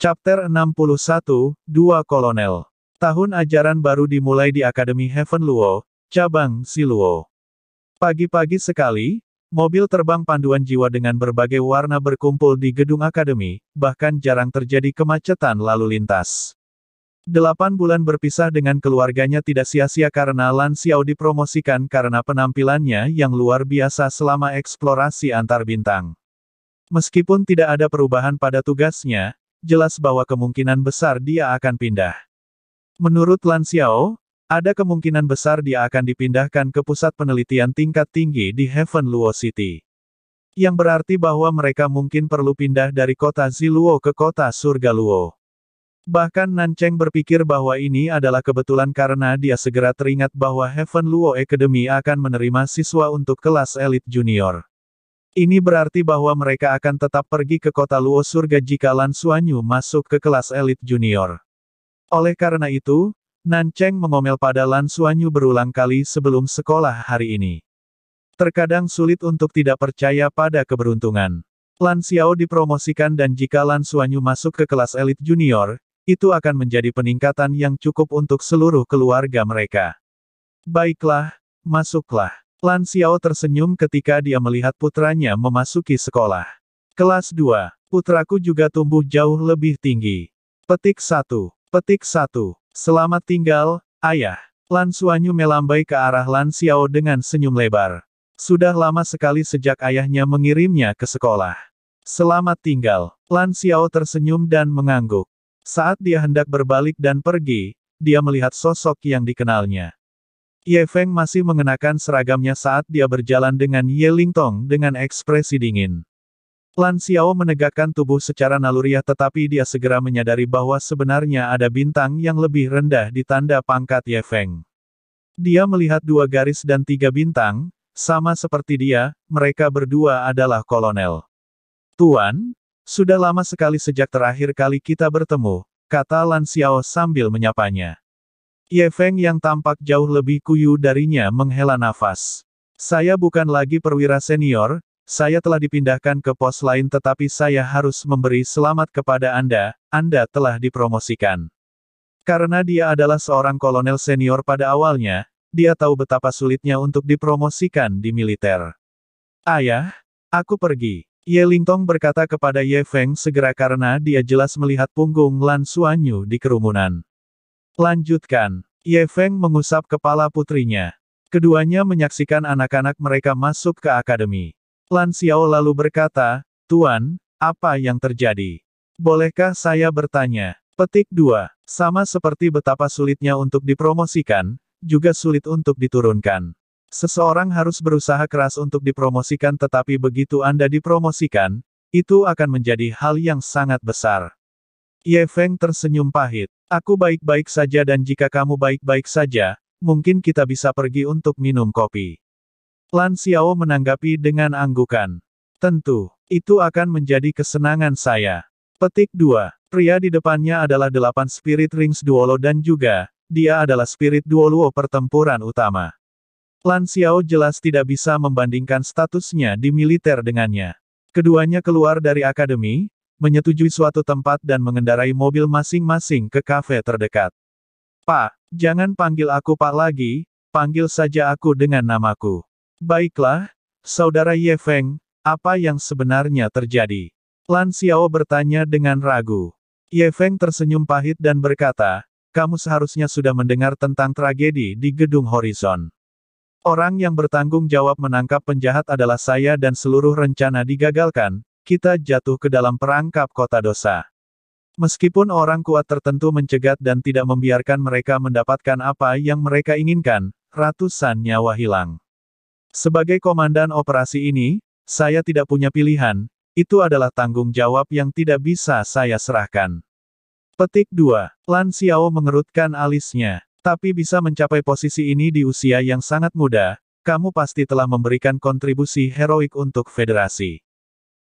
Chapter 61, dua Kolonel. Tahun ajaran baru dimulai di Akademi Heaven Luo, cabang Siluo. Pagi-pagi sekali, mobil terbang panduan jiwa dengan berbagai warna berkumpul di gedung akademi, bahkan jarang terjadi kemacetan lalu lintas. Delapan bulan berpisah dengan keluarganya tidak sia-sia karena Lan Xiao dipromosikan karena penampilannya yang luar biasa selama eksplorasi antar bintang. Meskipun tidak ada perubahan pada tugasnya, jelas bahwa kemungkinan besar dia akan pindah. Menurut Lan Xiao, ada kemungkinan besar dia akan dipindahkan ke pusat penelitian tingkat tinggi di Heaven Luo City. Yang berarti bahwa mereka mungkin perlu pindah dari kota Ziluo ke kota Surga Luo. Bahkan Nanceng berpikir bahwa ini adalah kebetulan karena dia segera teringat bahwa Heaven Luo Academy akan menerima siswa untuk kelas elit junior. Ini berarti bahwa mereka akan tetap pergi ke kota Luo Surga jika Lan Suanyu masuk ke kelas elit junior. Oleh karena itu, Nan Cheng mengomel pada Lan Suanyu berulang kali sebelum sekolah hari ini. Terkadang sulit untuk tidak percaya pada keberuntungan. Lan Xiao dipromosikan dan jika Lan Suanyu masuk ke kelas elit junior, itu akan menjadi peningkatan yang cukup untuk seluruh keluarga mereka. Baiklah, masuklah. Lan Xiao tersenyum ketika dia melihat putranya memasuki sekolah. Kelas 2. Putraku juga tumbuh jauh lebih tinggi. Petik 1. Petik 1. Selamat tinggal, ayah. Lan Suanyu melambai ke arah Lan Xiao dengan senyum lebar. Sudah lama sekali sejak ayahnya mengirimnya ke sekolah. Selamat tinggal. Lan Xiao tersenyum dan mengangguk. Saat dia hendak berbalik dan pergi, dia melihat sosok yang dikenalnya. Ye Feng masih mengenakan seragamnya saat dia berjalan dengan Ye Tong dengan ekspresi dingin. Lan Xiao menegakkan tubuh secara naluriah tetapi dia segera menyadari bahwa sebenarnya ada bintang yang lebih rendah di tanda pangkat Ye Feng. Dia melihat dua garis dan tiga bintang, sama seperti dia, mereka berdua adalah kolonel. Tuan, sudah lama sekali sejak terakhir kali kita bertemu, kata Lan Xiao sambil menyapanya. Ye Feng yang tampak jauh lebih kuyu darinya menghela nafas. Saya bukan lagi perwira senior, saya telah dipindahkan ke pos lain tetapi saya harus memberi selamat kepada Anda, Anda telah dipromosikan. Karena dia adalah seorang kolonel senior pada awalnya, dia tahu betapa sulitnya untuk dipromosikan di militer. Ayah, aku pergi. Ye Lingtong berkata kepada Ye Feng segera karena dia jelas melihat punggung Lan Suanyu di kerumunan. Lanjutkan. Ye Feng mengusap kepala putrinya. Keduanya menyaksikan anak-anak mereka masuk ke akademi. Lan Xiao lalu berkata, Tuan, apa yang terjadi? Bolehkah saya bertanya? Petik 2. Sama seperti betapa sulitnya untuk dipromosikan, juga sulit untuk diturunkan. Seseorang harus berusaha keras untuk dipromosikan tetapi begitu Anda dipromosikan, itu akan menjadi hal yang sangat besar. Ye Feng tersenyum pahit. Aku baik-baik saja dan jika kamu baik-baik saja, mungkin kita bisa pergi untuk minum kopi. Lan Xiao menanggapi dengan anggukan. Tentu, itu akan menjadi kesenangan saya. Petik 2. Pria di depannya adalah delapan Spirit Rings Duolo dan juga, dia adalah Spirit Duoluo pertempuran utama. Lan Xiao jelas tidak bisa membandingkan statusnya di militer dengannya. Keduanya keluar dari akademi, menyetujui suatu tempat dan mengendarai mobil masing-masing ke kafe terdekat. Pak, jangan panggil aku Pak lagi, panggil saja aku dengan namaku. Baiklah, Saudara Ye Feng, apa yang sebenarnya terjadi? Lan Xiao bertanya dengan ragu. Ye Feng tersenyum pahit dan berkata, kamu seharusnya sudah mendengar tentang tragedi di Gedung Horizon. Orang yang bertanggung jawab menangkap penjahat adalah saya dan seluruh rencana digagalkan, kita jatuh ke dalam perangkap kota dosa. Meskipun orang kuat tertentu mencegat dan tidak membiarkan mereka mendapatkan apa yang mereka inginkan, ratusan nyawa hilang. Sebagai komandan operasi ini, saya tidak punya pilihan, itu adalah tanggung jawab yang tidak bisa saya serahkan. Petik 2. Lan Xiao mengerutkan alisnya. Tapi bisa mencapai posisi ini di usia yang sangat muda, kamu pasti telah memberikan kontribusi heroik untuk federasi.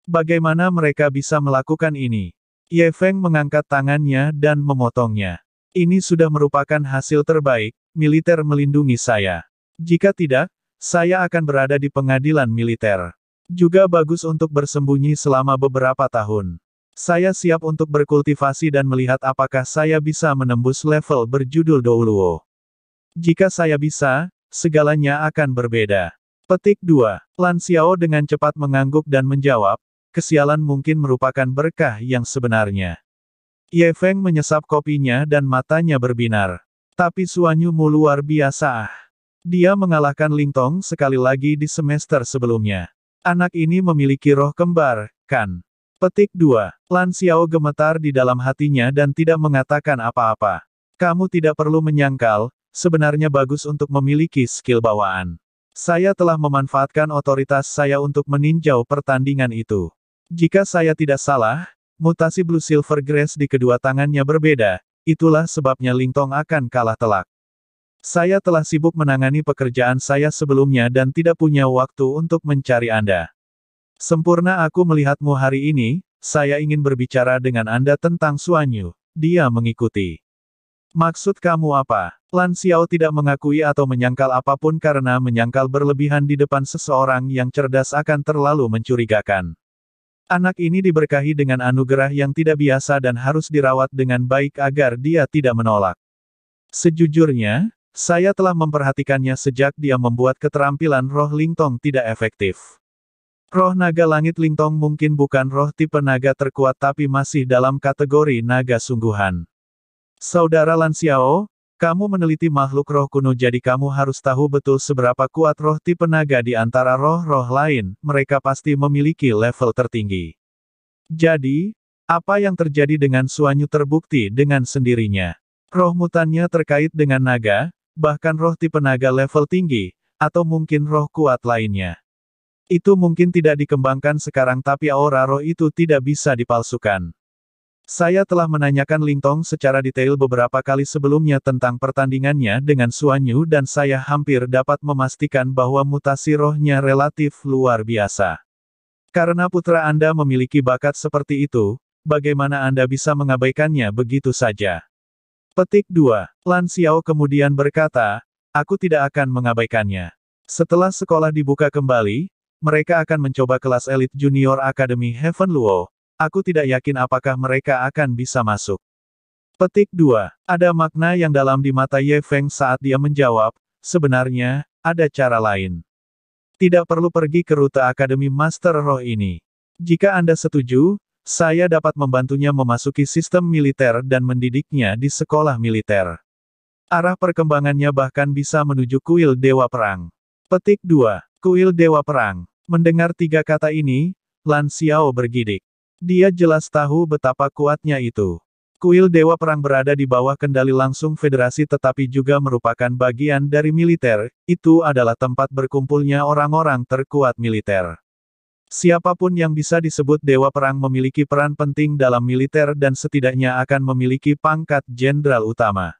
Bagaimana mereka bisa melakukan ini? Ye Feng mengangkat tangannya dan memotongnya. Ini sudah merupakan hasil terbaik, militer melindungi saya. Jika tidak, saya akan berada di pengadilan militer. Juga bagus untuk bersembunyi selama beberapa tahun. Saya siap untuk berkultivasi dan melihat apakah saya bisa menembus level berjudul Douluo. Jika saya bisa, segalanya akan berbeda. Petik 2. Lan Xiao dengan cepat mengangguk dan menjawab, kesialan mungkin merupakan berkah yang sebenarnya. Ye Feng menyesap kopinya dan matanya berbinar. Tapi Suanyu mu luar biasa ah. Dia mengalahkan Ling Tong sekali lagi di semester sebelumnya. Anak ini memiliki roh kembar, kan? Petik 2. Lan Xiao gemetar di dalam hatinya dan tidak mengatakan apa-apa. Kamu tidak perlu menyangkal, sebenarnya bagus untuk memiliki skill bawaan. Saya telah memanfaatkan otoritas saya untuk meninjau pertandingan itu. Jika saya tidak salah, mutasi Blue Silver Grace di kedua tangannya berbeda, itulah sebabnya Lingtong akan kalah telak. Saya telah sibuk menangani pekerjaan saya sebelumnya dan tidak punya waktu untuk mencari Anda. Sempurna aku melihatmu hari ini, saya ingin berbicara dengan Anda tentang Suanyu. Dia mengikuti. Maksud kamu apa? Lan Xiao tidak mengakui atau menyangkal apapun karena menyangkal berlebihan di depan seseorang yang cerdas akan terlalu mencurigakan. Anak ini diberkahi dengan anugerah yang tidak biasa dan harus dirawat dengan baik agar dia tidak menolak. Sejujurnya, saya telah memperhatikannya sejak dia membuat keterampilan roh Lingtong tidak efektif. Roh naga langit Lingtong mungkin bukan roh tipe naga terkuat tapi masih dalam kategori naga sungguhan. Saudara Lansiao, kamu meneliti makhluk roh kuno jadi kamu harus tahu betul seberapa kuat roh tipe naga di antara roh-roh lain, mereka pasti memiliki level tertinggi. Jadi, apa yang terjadi dengan Suanyu terbukti dengan sendirinya. Roh mutannya terkait dengan naga, bahkan roh tipe naga level tinggi, atau mungkin roh kuat lainnya. Itu mungkin tidak dikembangkan sekarang tapi aura roh itu tidak bisa dipalsukan. Saya telah menanyakan Ling Tong secara detail beberapa kali sebelumnya tentang pertandingannya dengan Suanyu dan saya hampir dapat memastikan bahwa mutasi rohnya relatif luar biasa. Karena putra Anda memiliki bakat seperti itu, bagaimana Anda bisa mengabaikannya begitu saja? Petik 2. Lan Xiao kemudian berkata, aku tidak akan mengabaikannya. Setelah sekolah dibuka kembali, mereka akan mencoba kelas elit junior Akademi Heaven Luo, Aku tidak yakin apakah mereka akan bisa masuk. Petik 2. Ada makna yang dalam di mata Ye Feng saat dia menjawab, sebenarnya, ada cara lain. Tidak perlu pergi ke rute Akademi Master Roh ini. Jika Anda setuju, saya dapat membantunya memasuki sistem militer dan mendidiknya di sekolah militer. Arah perkembangannya bahkan bisa menuju kuil Dewa Perang. Petik 2. Kuil Dewa Perang. Mendengar tiga kata ini, Lan Xiao bergidik. Dia jelas tahu betapa kuatnya itu. Kuil Dewa Perang berada di bawah kendali langsung federasi tetapi juga merupakan bagian dari militer, itu adalah tempat berkumpulnya orang-orang terkuat militer. Siapapun yang bisa disebut Dewa Perang memiliki peran penting dalam militer dan setidaknya akan memiliki pangkat jenderal utama.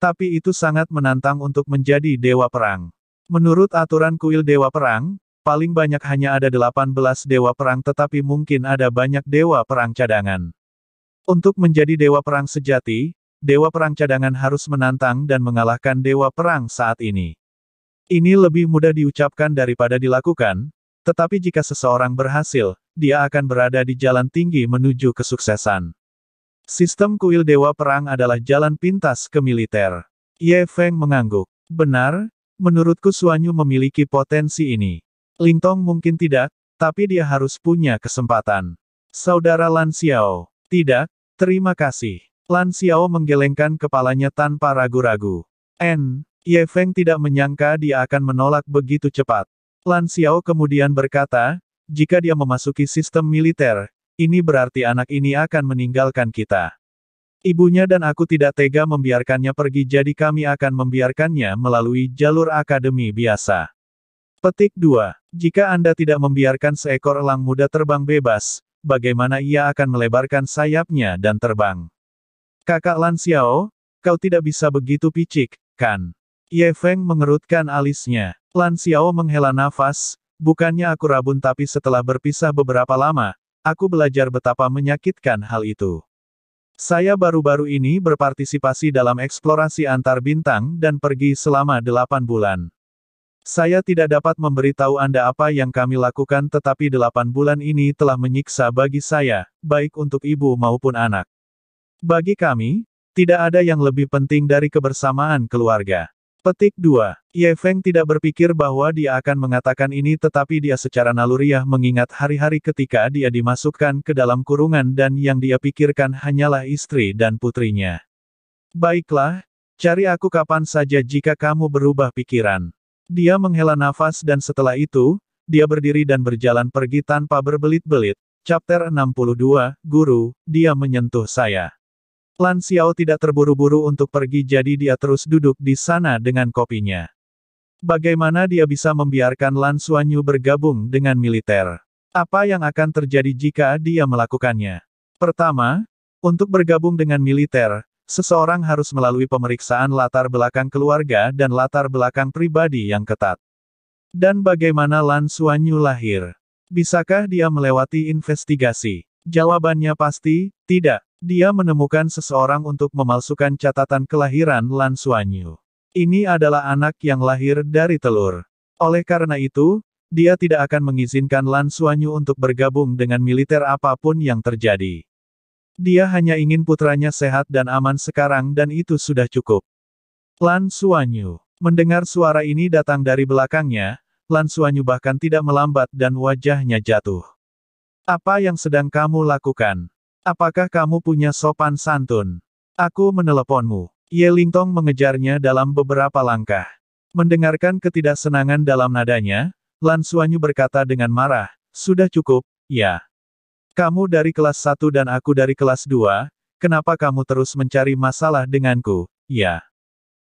Tapi itu sangat menantang untuk menjadi Dewa Perang. Menurut aturan kuil Dewa Perang, Paling banyak hanya ada 18 dewa perang tetapi mungkin ada banyak dewa perang cadangan. Untuk menjadi dewa perang sejati, dewa perang cadangan harus menantang dan mengalahkan dewa perang saat ini. Ini lebih mudah diucapkan daripada dilakukan, tetapi jika seseorang berhasil, dia akan berada di jalan tinggi menuju kesuksesan. Sistem kuil dewa perang adalah jalan pintas ke militer. Ye Feng mengangguk. Benar, menurutku Suanyu memiliki potensi ini. Lingtong mungkin tidak, tapi dia harus punya kesempatan. Saudara Lan Xiao. Tidak, terima kasih. Lan Xiao menggelengkan kepalanya tanpa ragu-ragu. N. Ye Feng tidak menyangka dia akan menolak begitu cepat. Lan Xiao kemudian berkata, jika dia memasuki sistem militer, ini berarti anak ini akan meninggalkan kita. Ibunya dan aku tidak tega membiarkannya pergi jadi kami akan membiarkannya melalui jalur akademi biasa. Petik 2. Jika Anda tidak membiarkan seekor elang muda terbang bebas, bagaimana ia akan melebarkan sayapnya dan terbang? Kakak Lan kau tidak bisa begitu picik, kan? Ye Feng mengerutkan alisnya. Lan menghela nafas, bukannya aku rabun tapi setelah berpisah beberapa lama, aku belajar betapa menyakitkan hal itu. Saya baru-baru ini berpartisipasi dalam eksplorasi antar bintang dan pergi selama delapan bulan. Saya tidak dapat memberitahu Anda apa yang kami lakukan tetapi delapan bulan ini telah menyiksa bagi saya, baik untuk ibu maupun anak. Bagi kami, tidak ada yang lebih penting dari kebersamaan keluarga. Petik 2. Ye Feng tidak berpikir bahwa dia akan mengatakan ini tetapi dia secara naluriah mengingat hari-hari ketika dia dimasukkan ke dalam kurungan dan yang dia pikirkan hanyalah istri dan putrinya. Baiklah, cari aku kapan saja jika kamu berubah pikiran. Dia menghela nafas dan setelah itu, dia berdiri dan berjalan pergi tanpa berbelit-belit. Chapter 62, Guru, dia menyentuh saya. Lan Xiao tidak terburu-buru untuk pergi jadi dia terus duduk di sana dengan kopinya. Bagaimana dia bisa membiarkan Lan Xuanyu bergabung dengan militer? Apa yang akan terjadi jika dia melakukannya? Pertama, untuk bergabung dengan militer, Seseorang harus melalui pemeriksaan latar belakang keluarga dan latar belakang pribadi yang ketat. Dan bagaimana Lan Suanyu lahir? Bisakah dia melewati investigasi? Jawabannya pasti, tidak. Dia menemukan seseorang untuk memalsukan catatan kelahiran Lan Suanyu. Ini adalah anak yang lahir dari telur. Oleh karena itu, dia tidak akan mengizinkan Lan Suanyu untuk bergabung dengan militer apapun yang terjadi. Dia hanya ingin putranya sehat dan aman sekarang dan itu sudah cukup. Lan Suanyu. Mendengar suara ini datang dari belakangnya, Lan Suanyu bahkan tidak melambat dan wajahnya jatuh. Apa yang sedang kamu lakukan? Apakah kamu punya sopan santun? Aku meneleponmu. Lingtong mengejarnya dalam beberapa langkah. Mendengarkan ketidaksenangan dalam nadanya, Lan Suanyu berkata dengan marah, Sudah cukup, ya. Kamu dari kelas 1 dan aku dari kelas 2, kenapa kamu terus mencari masalah denganku, ya?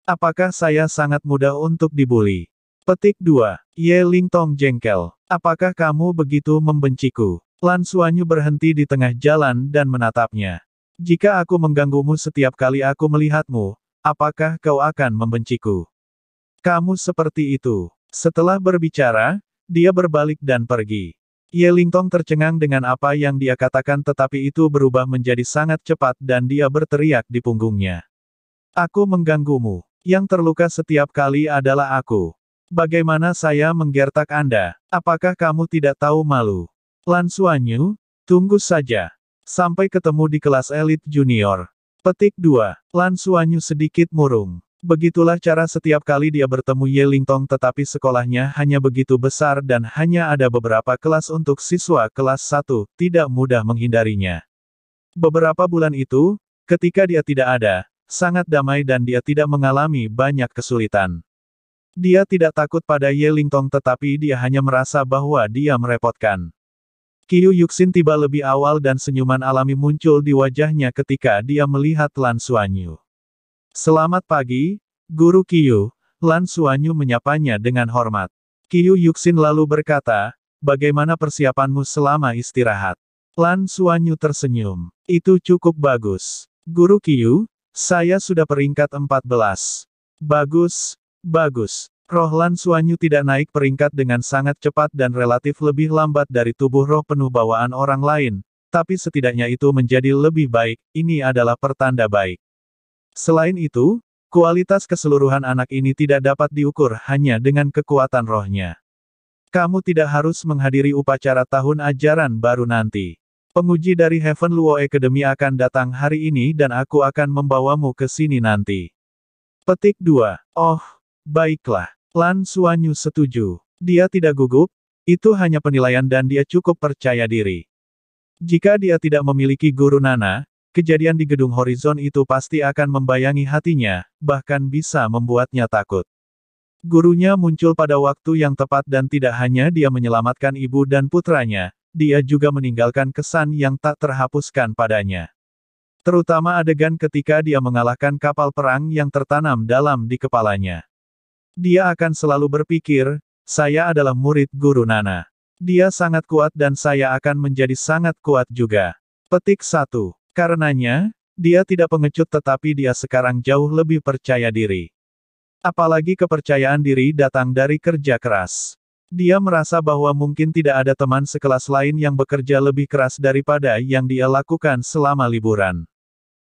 Apakah saya sangat mudah untuk dibully? Petik 2. Ye Ling Tong jengkel. Apakah kamu begitu membenciku? Lan Suanyu berhenti di tengah jalan dan menatapnya. Jika aku mengganggumu setiap kali aku melihatmu, apakah kau akan membenciku? Kamu seperti itu. Setelah berbicara, dia berbalik dan pergi. Ye Lingtong tercengang dengan apa yang dia katakan tetapi itu berubah menjadi sangat cepat dan dia berteriak di punggungnya. Aku mengganggumu. Yang terluka setiap kali adalah aku. Bagaimana saya menggertak Anda? Apakah kamu tidak tahu malu? Lan Suanyu, tunggu saja. Sampai ketemu di kelas elit junior. Petik 2. Lan Suanyu sedikit murung. Begitulah cara setiap kali dia bertemu Ye Lingtong tetapi sekolahnya hanya begitu besar dan hanya ada beberapa kelas untuk siswa kelas 1, tidak mudah menghindarinya. Beberapa bulan itu, ketika dia tidak ada, sangat damai dan dia tidak mengalami banyak kesulitan. Dia tidak takut pada Ye Lingtong tetapi dia hanya merasa bahwa dia merepotkan. Kiyu Yuxin tiba lebih awal dan senyuman alami muncul di wajahnya ketika dia melihat Lan Suanyu. Selamat pagi, Guru Kiyu, Lan Suanyu menyapanya dengan hormat. Kiyu Yuxin lalu berkata, bagaimana persiapanmu selama istirahat? Lan Suanyu tersenyum. Itu cukup bagus. Guru Kiyu, saya sudah peringkat 14. Bagus, bagus. Roh Lan Suanyu tidak naik peringkat dengan sangat cepat dan relatif lebih lambat dari tubuh roh penuh bawaan orang lain, tapi setidaknya itu menjadi lebih baik, ini adalah pertanda baik. Selain itu, kualitas keseluruhan anak ini tidak dapat diukur hanya dengan kekuatan rohnya. Kamu tidak harus menghadiri upacara tahun ajaran baru nanti. Penguji dari Heaven Luo Academy akan datang hari ini dan aku akan membawamu ke sini nanti. Petik 2. Oh, baiklah. Lan Suanyu setuju. Dia tidak gugup, itu hanya penilaian dan dia cukup percaya diri. Jika dia tidak memiliki guru Nana, Kejadian di gedung horizon itu pasti akan membayangi hatinya, bahkan bisa membuatnya takut. Gurunya muncul pada waktu yang tepat dan tidak hanya dia menyelamatkan ibu dan putranya, dia juga meninggalkan kesan yang tak terhapuskan padanya. Terutama adegan ketika dia mengalahkan kapal perang yang tertanam dalam di kepalanya. Dia akan selalu berpikir, saya adalah murid guru Nana. Dia sangat kuat dan saya akan menjadi sangat kuat juga. Petik 1. Karenanya, dia tidak pengecut tetapi dia sekarang jauh lebih percaya diri. Apalagi kepercayaan diri datang dari kerja keras. Dia merasa bahwa mungkin tidak ada teman sekelas lain yang bekerja lebih keras daripada yang dia lakukan selama liburan.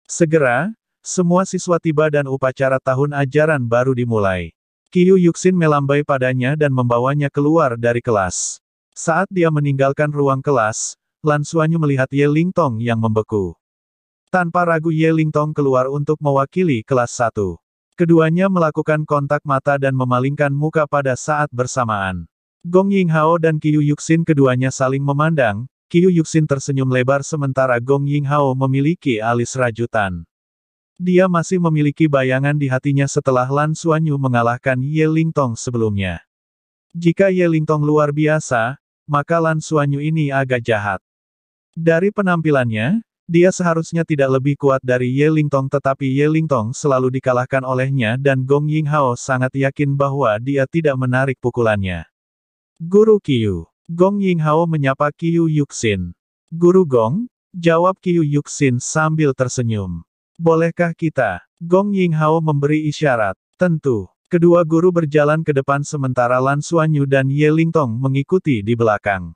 Segera, semua siswa tiba dan upacara tahun ajaran baru dimulai. Kiyu Yuxin melambai padanya dan membawanya keluar dari kelas. Saat dia meninggalkan ruang kelas, Lan Suanyu melihat Ye Ling Tong yang membeku. Tanpa ragu Ye Lingtong keluar untuk mewakili kelas 1. Keduanya melakukan kontak mata dan memalingkan muka pada saat bersamaan. Gong Yinghao dan Qiu Yuxin keduanya saling memandang, Qiu Yuxin tersenyum lebar sementara Gong Yinghao memiliki alis rajutan. Dia masih memiliki bayangan di hatinya setelah Lan Suanyu mengalahkan Ye Lingtong sebelumnya. Jika Ye Lingtong luar biasa, maka Lan Suanyu ini agak jahat. Dari penampilannya, dia seharusnya tidak lebih kuat dari Ye Lingtong tetapi Ye Lingtong selalu dikalahkan olehnya dan Gong Yinghao sangat yakin bahwa dia tidak menarik pukulannya. Guru Qiu, Gong Yinghao menyapa Qiu Yuxin. Guru Gong? Jawab Qiu Yuxin sambil tersenyum. Bolehkah kita? Gong Yinghao memberi isyarat. Tentu. Kedua guru berjalan ke depan sementara Lan Suanyu dan Ye Lingtong mengikuti di belakang.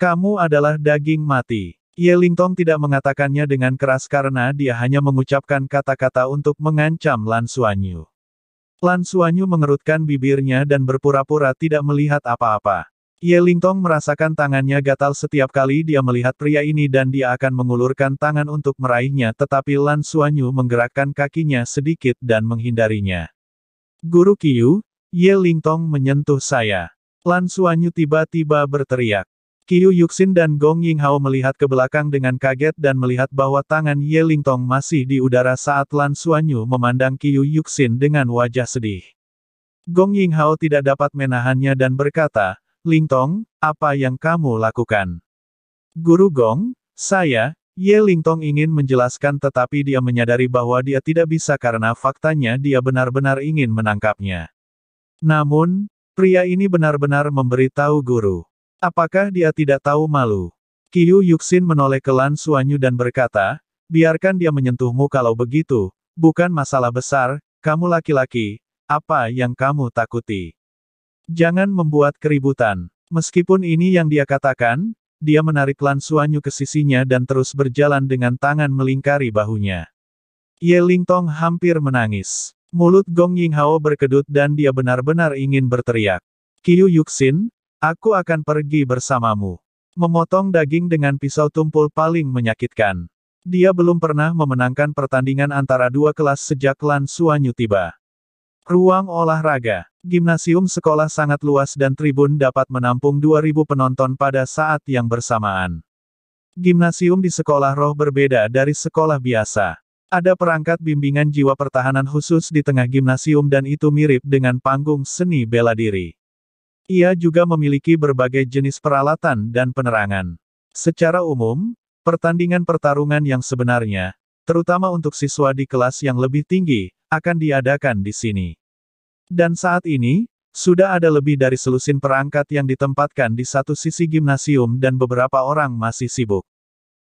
Kamu adalah daging mati. Ye Lingtong tidak mengatakannya dengan keras karena dia hanya mengucapkan kata-kata untuk mengancam Lan Suanyu. Lan Suanyu mengerutkan bibirnya dan berpura-pura tidak melihat apa-apa. Ye Lingtong merasakan tangannya gatal setiap kali dia melihat pria ini dan dia akan mengulurkan tangan untuk meraihnya tetapi Lan Suanyu menggerakkan kakinya sedikit dan menghindarinya. Guru Kiyu, Ye Lingtong menyentuh saya. Lan Suanyu tiba-tiba berteriak. Qiu Yuxin dan Gong Yinghao melihat ke belakang dengan kaget dan melihat bahwa tangan Ye Lingtong masih di udara saat Lan Suanyu memandang Qiu Yuxin dengan wajah sedih. Gong Yinghao tidak dapat menahannya dan berkata, Lingtong, apa yang kamu lakukan? Guru Gong, saya, Ye Lingtong ingin menjelaskan tetapi dia menyadari bahwa dia tidak bisa karena faktanya dia benar-benar ingin menangkapnya. Namun, pria ini benar-benar memberitahu guru. Apakah dia tidak tahu malu? Kiyu Yuxin menoleh ke Lan Suanyu dan berkata, biarkan dia menyentuhmu kalau begitu, bukan masalah besar, kamu laki-laki, apa yang kamu takuti? Jangan membuat keributan. Meskipun ini yang dia katakan, dia menarik Lan Suanyu ke sisinya dan terus berjalan dengan tangan melingkari bahunya. Ye Lingtong hampir menangis. Mulut Gong Hao berkedut dan dia benar-benar ingin berteriak. Kiyu Yuxin, Aku akan pergi bersamamu. Memotong daging dengan pisau tumpul paling menyakitkan. Dia belum pernah memenangkan pertandingan antara dua kelas sejak Lan Suanyu tiba. Ruang olahraga. Gimnasium sekolah sangat luas dan tribun dapat menampung 2.000 penonton pada saat yang bersamaan. Gimnasium di sekolah roh berbeda dari sekolah biasa. Ada perangkat bimbingan jiwa pertahanan khusus di tengah gimnasium dan itu mirip dengan panggung seni bela diri. Ia juga memiliki berbagai jenis peralatan dan penerangan. Secara umum, pertandingan pertarungan yang sebenarnya, terutama untuk siswa di kelas yang lebih tinggi, akan diadakan di sini. Dan saat ini, sudah ada lebih dari selusin perangkat yang ditempatkan di satu sisi gimnasium dan beberapa orang masih sibuk.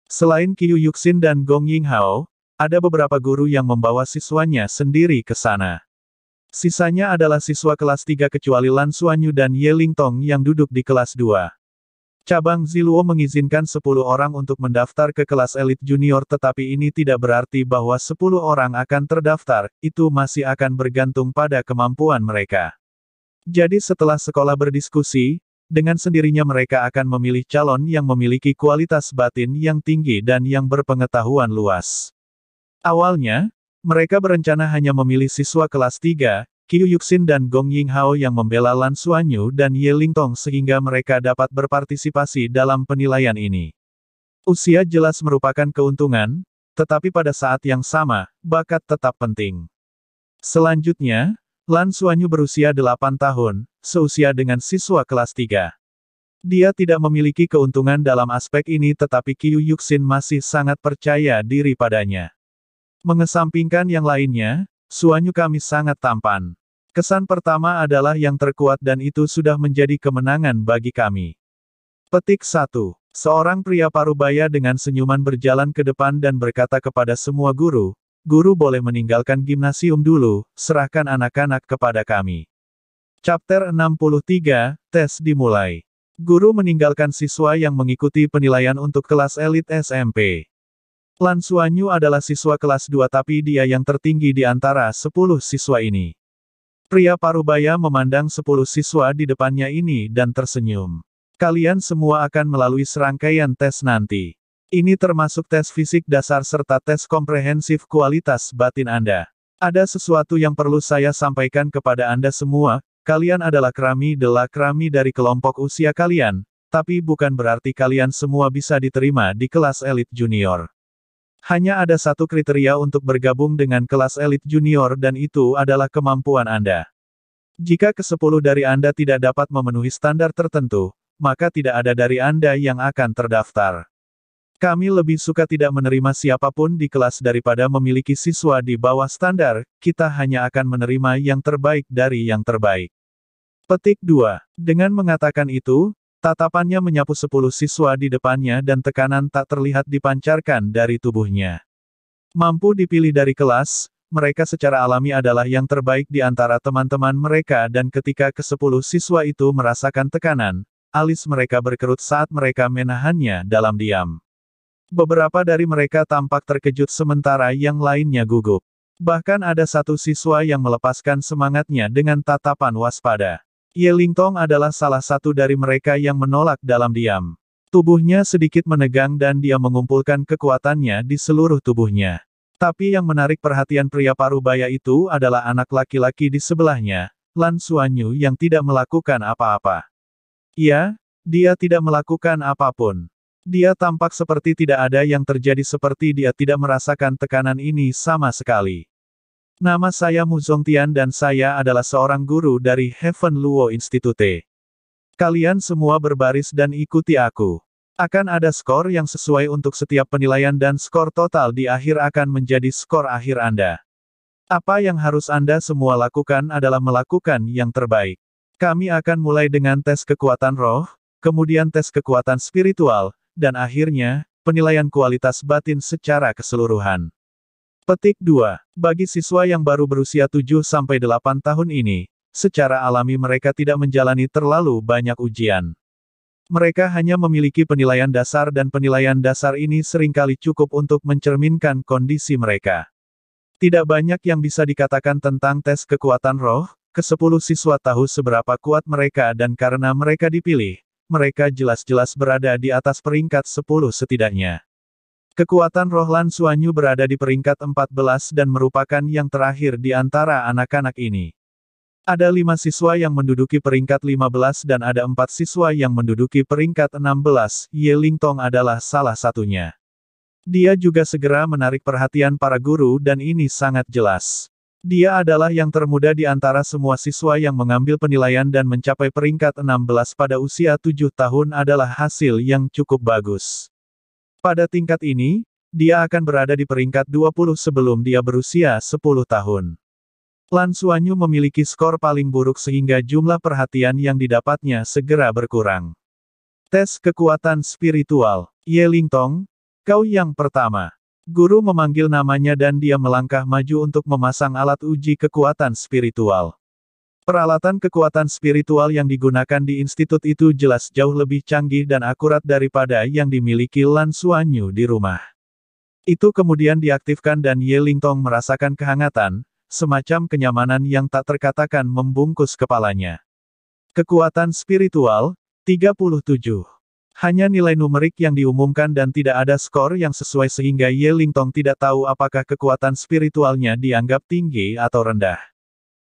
Selain Qiu Yuxin dan Gong Yinghao, ada beberapa guru yang membawa siswanya sendiri ke sana. Sisanya adalah siswa kelas 3 kecuali Lan Xuanyu dan Ye Ling yang duduk di kelas 2. Cabang Ziluo mengizinkan 10 orang untuk mendaftar ke kelas elit junior tetapi ini tidak berarti bahwa 10 orang akan terdaftar, itu masih akan bergantung pada kemampuan mereka. Jadi setelah sekolah berdiskusi, dengan sendirinya mereka akan memilih calon yang memiliki kualitas batin yang tinggi dan yang berpengetahuan luas. Awalnya, mereka berencana hanya memilih siswa kelas 3, Qiu Yuxin dan Gong Yinghao yang membela Lan Xuanyu dan Ye Lingtong sehingga mereka dapat berpartisipasi dalam penilaian ini. Usia jelas merupakan keuntungan, tetapi pada saat yang sama, bakat tetap penting. Selanjutnya, Lan Xuanyu berusia 8 tahun, seusia dengan siswa kelas 3. Dia tidak memiliki keuntungan dalam aspek ini tetapi Qiu Yuxin masih sangat percaya diri padanya. Mengesampingkan yang lainnya, Suanyu kami sangat tampan. Kesan pertama adalah yang terkuat dan itu sudah menjadi kemenangan bagi kami. Petik 1. Seorang pria parubaya dengan senyuman berjalan ke depan dan berkata kepada semua guru, guru boleh meninggalkan gimnasium dulu, serahkan anak-anak kepada kami. Chapter 63, tes dimulai. Guru meninggalkan siswa yang mengikuti penilaian untuk kelas elit SMP. Lan Suanyu adalah siswa kelas 2 tapi dia yang tertinggi di antara 10 siswa ini. Pria Parubaya memandang 10 siswa di depannya ini dan tersenyum. Kalian semua akan melalui serangkaian tes nanti. Ini termasuk tes fisik dasar serta tes komprehensif kualitas batin Anda. Ada sesuatu yang perlu saya sampaikan kepada Anda semua, kalian adalah kerami dela kerami dari kelompok usia kalian, tapi bukan berarti kalian semua bisa diterima di kelas elit junior. Hanya ada satu kriteria untuk bergabung dengan kelas elit junior dan itu adalah kemampuan Anda. Jika kesepuluh dari Anda tidak dapat memenuhi standar tertentu, maka tidak ada dari Anda yang akan terdaftar. Kami lebih suka tidak menerima siapapun di kelas daripada memiliki siswa di bawah standar, kita hanya akan menerima yang terbaik dari yang terbaik. Petik 2. Dengan mengatakan itu, Tatapannya menyapu sepuluh siswa di depannya dan tekanan tak terlihat dipancarkan dari tubuhnya. Mampu dipilih dari kelas, mereka secara alami adalah yang terbaik di antara teman-teman mereka dan ketika kesepuluh siswa itu merasakan tekanan, alis mereka berkerut saat mereka menahannya dalam diam. Beberapa dari mereka tampak terkejut sementara yang lainnya gugup. Bahkan ada satu siswa yang melepaskan semangatnya dengan tatapan waspada. Ye Lingtong adalah salah satu dari mereka yang menolak dalam diam. Tubuhnya sedikit menegang dan dia mengumpulkan kekuatannya di seluruh tubuhnya. Tapi yang menarik perhatian pria Parubaya itu adalah anak laki-laki di sebelahnya, Lan Suanyu yang tidak melakukan apa-apa. Ya, dia tidak melakukan apapun. Dia tampak seperti tidak ada yang terjadi seperti dia tidak merasakan tekanan ini sama sekali. Nama saya Mu Zongtian dan saya adalah seorang guru dari Heaven Luo Institute. Kalian semua berbaris dan ikuti aku. Akan ada skor yang sesuai untuk setiap penilaian dan skor total di akhir akan menjadi skor akhir Anda. Apa yang harus Anda semua lakukan adalah melakukan yang terbaik. Kami akan mulai dengan tes kekuatan roh, kemudian tes kekuatan spiritual, dan akhirnya, penilaian kualitas batin secara keseluruhan. Petik 2. Bagi siswa yang baru berusia 7-8 tahun ini, secara alami mereka tidak menjalani terlalu banyak ujian. Mereka hanya memiliki penilaian dasar dan penilaian dasar ini seringkali cukup untuk mencerminkan kondisi mereka. Tidak banyak yang bisa dikatakan tentang tes kekuatan roh, ke-10 siswa tahu seberapa kuat mereka dan karena mereka dipilih, mereka jelas-jelas berada di atas peringkat 10 setidaknya. Kekuatan Rohlan Suanyu berada di peringkat 14 dan merupakan yang terakhir di antara anak-anak ini. Ada lima siswa yang menduduki peringkat 15 dan ada empat siswa yang menduduki peringkat 16, Ye Ling Tong adalah salah satunya. Dia juga segera menarik perhatian para guru dan ini sangat jelas. Dia adalah yang termuda di antara semua siswa yang mengambil penilaian dan mencapai peringkat 16 pada usia tujuh tahun adalah hasil yang cukup bagus. Pada tingkat ini, dia akan berada di peringkat 20 sebelum dia berusia 10 tahun. Lan Suanyu memiliki skor paling buruk sehingga jumlah perhatian yang didapatnya segera berkurang. Tes kekuatan spiritual. Ling Tong, kau yang pertama. Guru memanggil namanya dan dia melangkah maju untuk memasang alat uji kekuatan spiritual. Peralatan kekuatan spiritual yang digunakan di institut itu jelas jauh lebih canggih dan akurat daripada yang dimiliki Lan Suanyu di rumah. Itu kemudian diaktifkan dan Ye Lingtong merasakan kehangatan, semacam kenyamanan yang tak terkatakan membungkus kepalanya. Kekuatan spiritual, 37. Hanya nilai numerik yang diumumkan dan tidak ada skor yang sesuai sehingga Ye Lingtong tidak tahu apakah kekuatan spiritualnya dianggap tinggi atau rendah.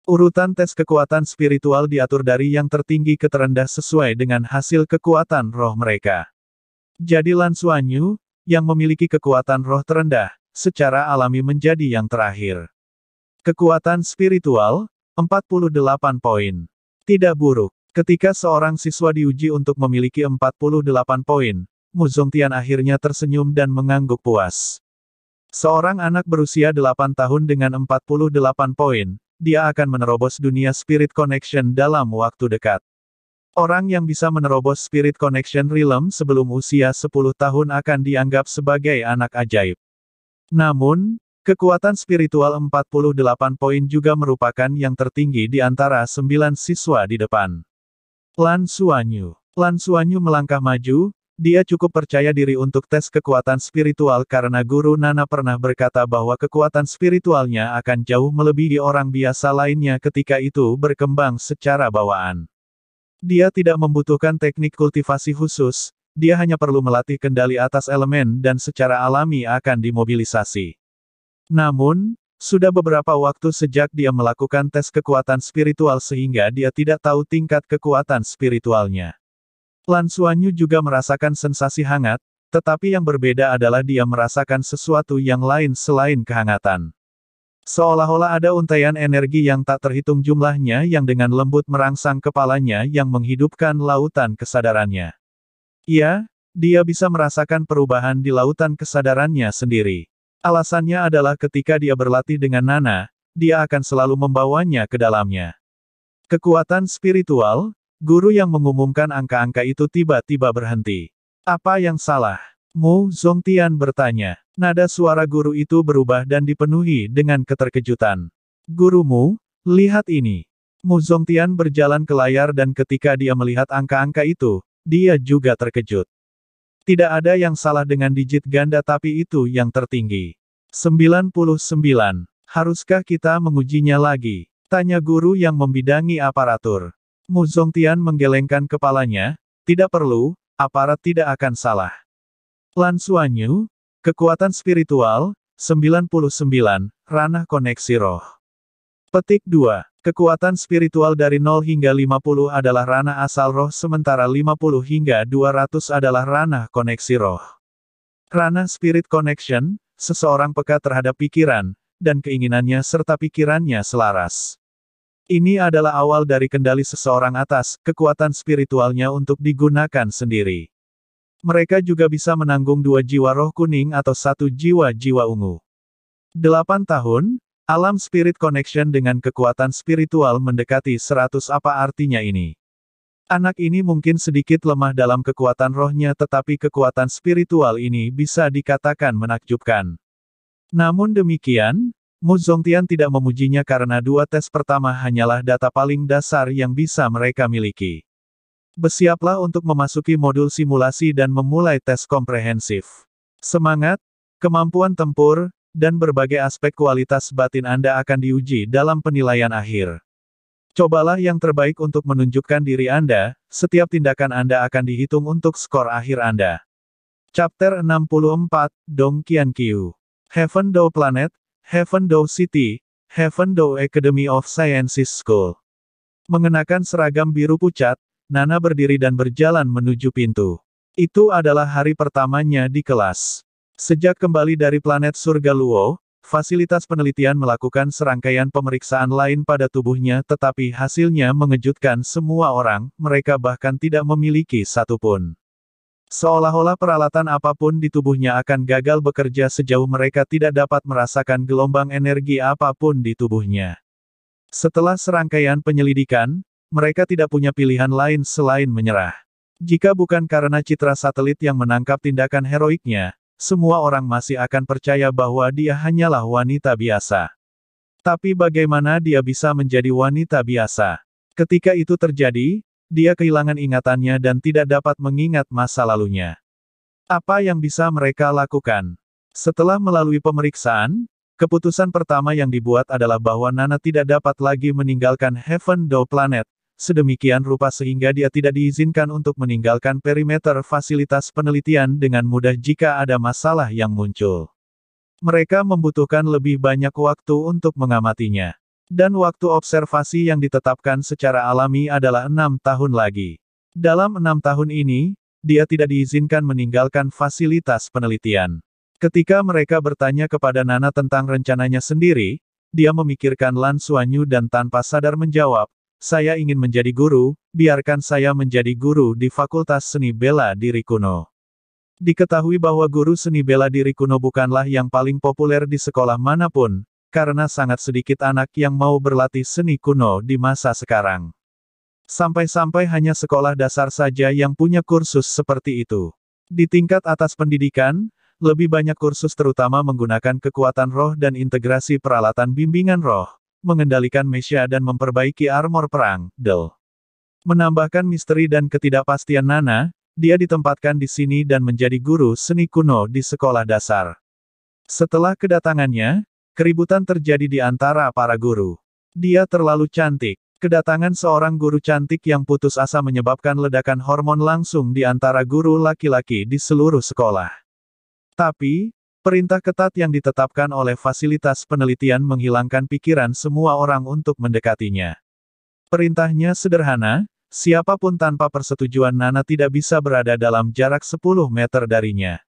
Urutan tes kekuatan spiritual diatur dari yang tertinggi ke terendah sesuai dengan hasil kekuatan roh mereka. Jadi Lan Suanyu, yang memiliki kekuatan roh terendah, secara alami menjadi yang terakhir. Kekuatan spiritual, 48 poin. Tidak buruk. Ketika seorang siswa diuji untuk memiliki 48 poin, Muzong Tian akhirnya tersenyum dan mengangguk puas. Seorang anak berusia 8 tahun dengan 48 poin, dia akan menerobos dunia Spirit Connection dalam waktu dekat. Orang yang bisa menerobos Spirit Connection Realm sebelum usia 10 tahun akan dianggap sebagai anak ajaib. Namun, kekuatan spiritual 48 poin juga merupakan yang tertinggi di antara 9 siswa di depan. Lan Suanyu Lan Suanyu melangkah maju, dia cukup percaya diri untuk tes kekuatan spiritual karena Guru Nana pernah berkata bahwa kekuatan spiritualnya akan jauh melebihi orang biasa lainnya ketika itu berkembang secara bawaan. Dia tidak membutuhkan teknik kultivasi khusus, dia hanya perlu melatih kendali atas elemen dan secara alami akan dimobilisasi. Namun, sudah beberapa waktu sejak dia melakukan tes kekuatan spiritual sehingga dia tidak tahu tingkat kekuatan spiritualnya. Lan Suanyu juga merasakan sensasi hangat, tetapi yang berbeda adalah dia merasakan sesuatu yang lain selain kehangatan. Seolah-olah ada untaian energi yang tak terhitung jumlahnya yang dengan lembut merangsang kepalanya yang menghidupkan lautan kesadarannya. Iya, dia bisa merasakan perubahan di lautan kesadarannya sendiri. Alasannya adalah ketika dia berlatih dengan Nana, dia akan selalu membawanya ke dalamnya. Kekuatan spiritual, Guru yang mengumumkan angka-angka itu tiba-tiba berhenti. Apa yang salah? Mu Zongtian bertanya. Nada suara guru itu berubah dan dipenuhi dengan keterkejutan. Gurumu, lihat ini. Mu Zongtian berjalan ke layar dan ketika dia melihat angka-angka itu, dia juga terkejut. Tidak ada yang salah dengan digit ganda tapi itu yang tertinggi. 99. Haruskah kita mengujinya lagi? Tanya guru yang membidangi aparatur. Mu Zongtian menggelengkan kepalanya, tidak perlu, aparat tidak akan salah. Lan Suanyu, kekuatan spiritual, 99, ranah koneksi roh. Petik 2. Kekuatan spiritual dari 0 hingga 50 adalah ranah asal roh sementara 50 hingga 200 adalah ranah koneksi roh. Ranah spirit connection, seseorang peka terhadap pikiran, dan keinginannya serta pikirannya selaras. Ini adalah awal dari kendali seseorang atas kekuatan spiritualnya untuk digunakan sendiri. Mereka juga bisa menanggung dua jiwa roh kuning atau satu jiwa jiwa ungu. 8 tahun, alam spirit connection dengan kekuatan spiritual mendekati seratus. apa artinya ini? Anak ini mungkin sedikit lemah dalam kekuatan rohnya tetapi kekuatan spiritual ini bisa dikatakan menakjubkan. Namun demikian, Mu Zongtian tidak memujinya karena dua tes pertama hanyalah data paling dasar yang bisa mereka miliki. Bersiaplah untuk memasuki modul simulasi dan memulai tes komprehensif. Semangat, kemampuan tempur, dan berbagai aspek kualitas batin Anda akan diuji dalam penilaian akhir. Cobalah yang terbaik untuk menunjukkan diri Anda, setiap tindakan Anda akan dihitung untuk skor akhir Anda. Chapter 64, Dong Qian Heaven Dao Planet, Heaven Dow City, Heaven Dow Academy of Sciences School. Mengenakan seragam biru pucat, Nana berdiri dan berjalan menuju pintu. Itu adalah hari pertamanya di kelas. Sejak kembali dari planet surga Luo, fasilitas penelitian melakukan serangkaian pemeriksaan lain pada tubuhnya tetapi hasilnya mengejutkan semua orang, mereka bahkan tidak memiliki satupun. Seolah-olah peralatan apapun di tubuhnya akan gagal bekerja sejauh mereka tidak dapat merasakan gelombang energi apapun di tubuhnya. Setelah serangkaian penyelidikan, mereka tidak punya pilihan lain selain menyerah. Jika bukan karena citra satelit yang menangkap tindakan heroiknya, semua orang masih akan percaya bahwa dia hanyalah wanita biasa. Tapi bagaimana dia bisa menjadi wanita biasa? Ketika itu terjadi, dia kehilangan ingatannya dan tidak dapat mengingat masa lalunya. Apa yang bisa mereka lakukan? Setelah melalui pemeriksaan, keputusan pertama yang dibuat adalah bahwa Nana tidak dapat lagi meninggalkan Heaven Do Planet, sedemikian rupa sehingga dia tidak diizinkan untuk meninggalkan perimeter fasilitas penelitian dengan mudah jika ada masalah yang muncul. Mereka membutuhkan lebih banyak waktu untuk mengamatinya. Dan waktu observasi yang ditetapkan secara alami adalah enam tahun lagi. Dalam enam tahun ini, dia tidak diizinkan meninggalkan fasilitas penelitian. Ketika mereka bertanya kepada Nana tentang rencananya sendiri, dia memikirkan Lan Suanyu dan tanpa sadar menjawab, saya ingin menjadi guru, biarkan saya menjadi guru di Fakultas Seni Bela Diri Kuno. Diketahui bahwa guru seni bela diri kuno bukanlah yang paling populer di sekolah manapun, karena sangat sedikit anak yang mau berlatih seni kuno di masa sekarang. Sampai-sampai hanya sekolah dasar saja yang punya kursus seperti itu. Di tingkat atas pendidikan, lebih banyak kursus terutama menggunakan kekuatan roh dan integrasi peralatan bimbingan roh, mengendalikan mesia dan memperbaiki armor perang, Del. Menambahkan misteri dan ketidakpastian Nana, dia ditempatkan di sini dan menjadi guru seni kuno di sekolah dasar. Setelah kedatangannya, Keributan terjadi di antara para guru. Dia terlalu cantik. Kedatangan seorang guru cantik yang putus asa menyebabkan ledakan hormon langsung di antara guru laki-laki di seluruh sekolah. Tapi, perintah ketat yang ditetapkan oleh fasilitas penelitian menghilangkan pikiran semua orang untuk mendekatinya. Perintahnya sederhana, siapapun tanpa persetujuan Nana tidak bisa berada dalam jarak 10 meter darinya.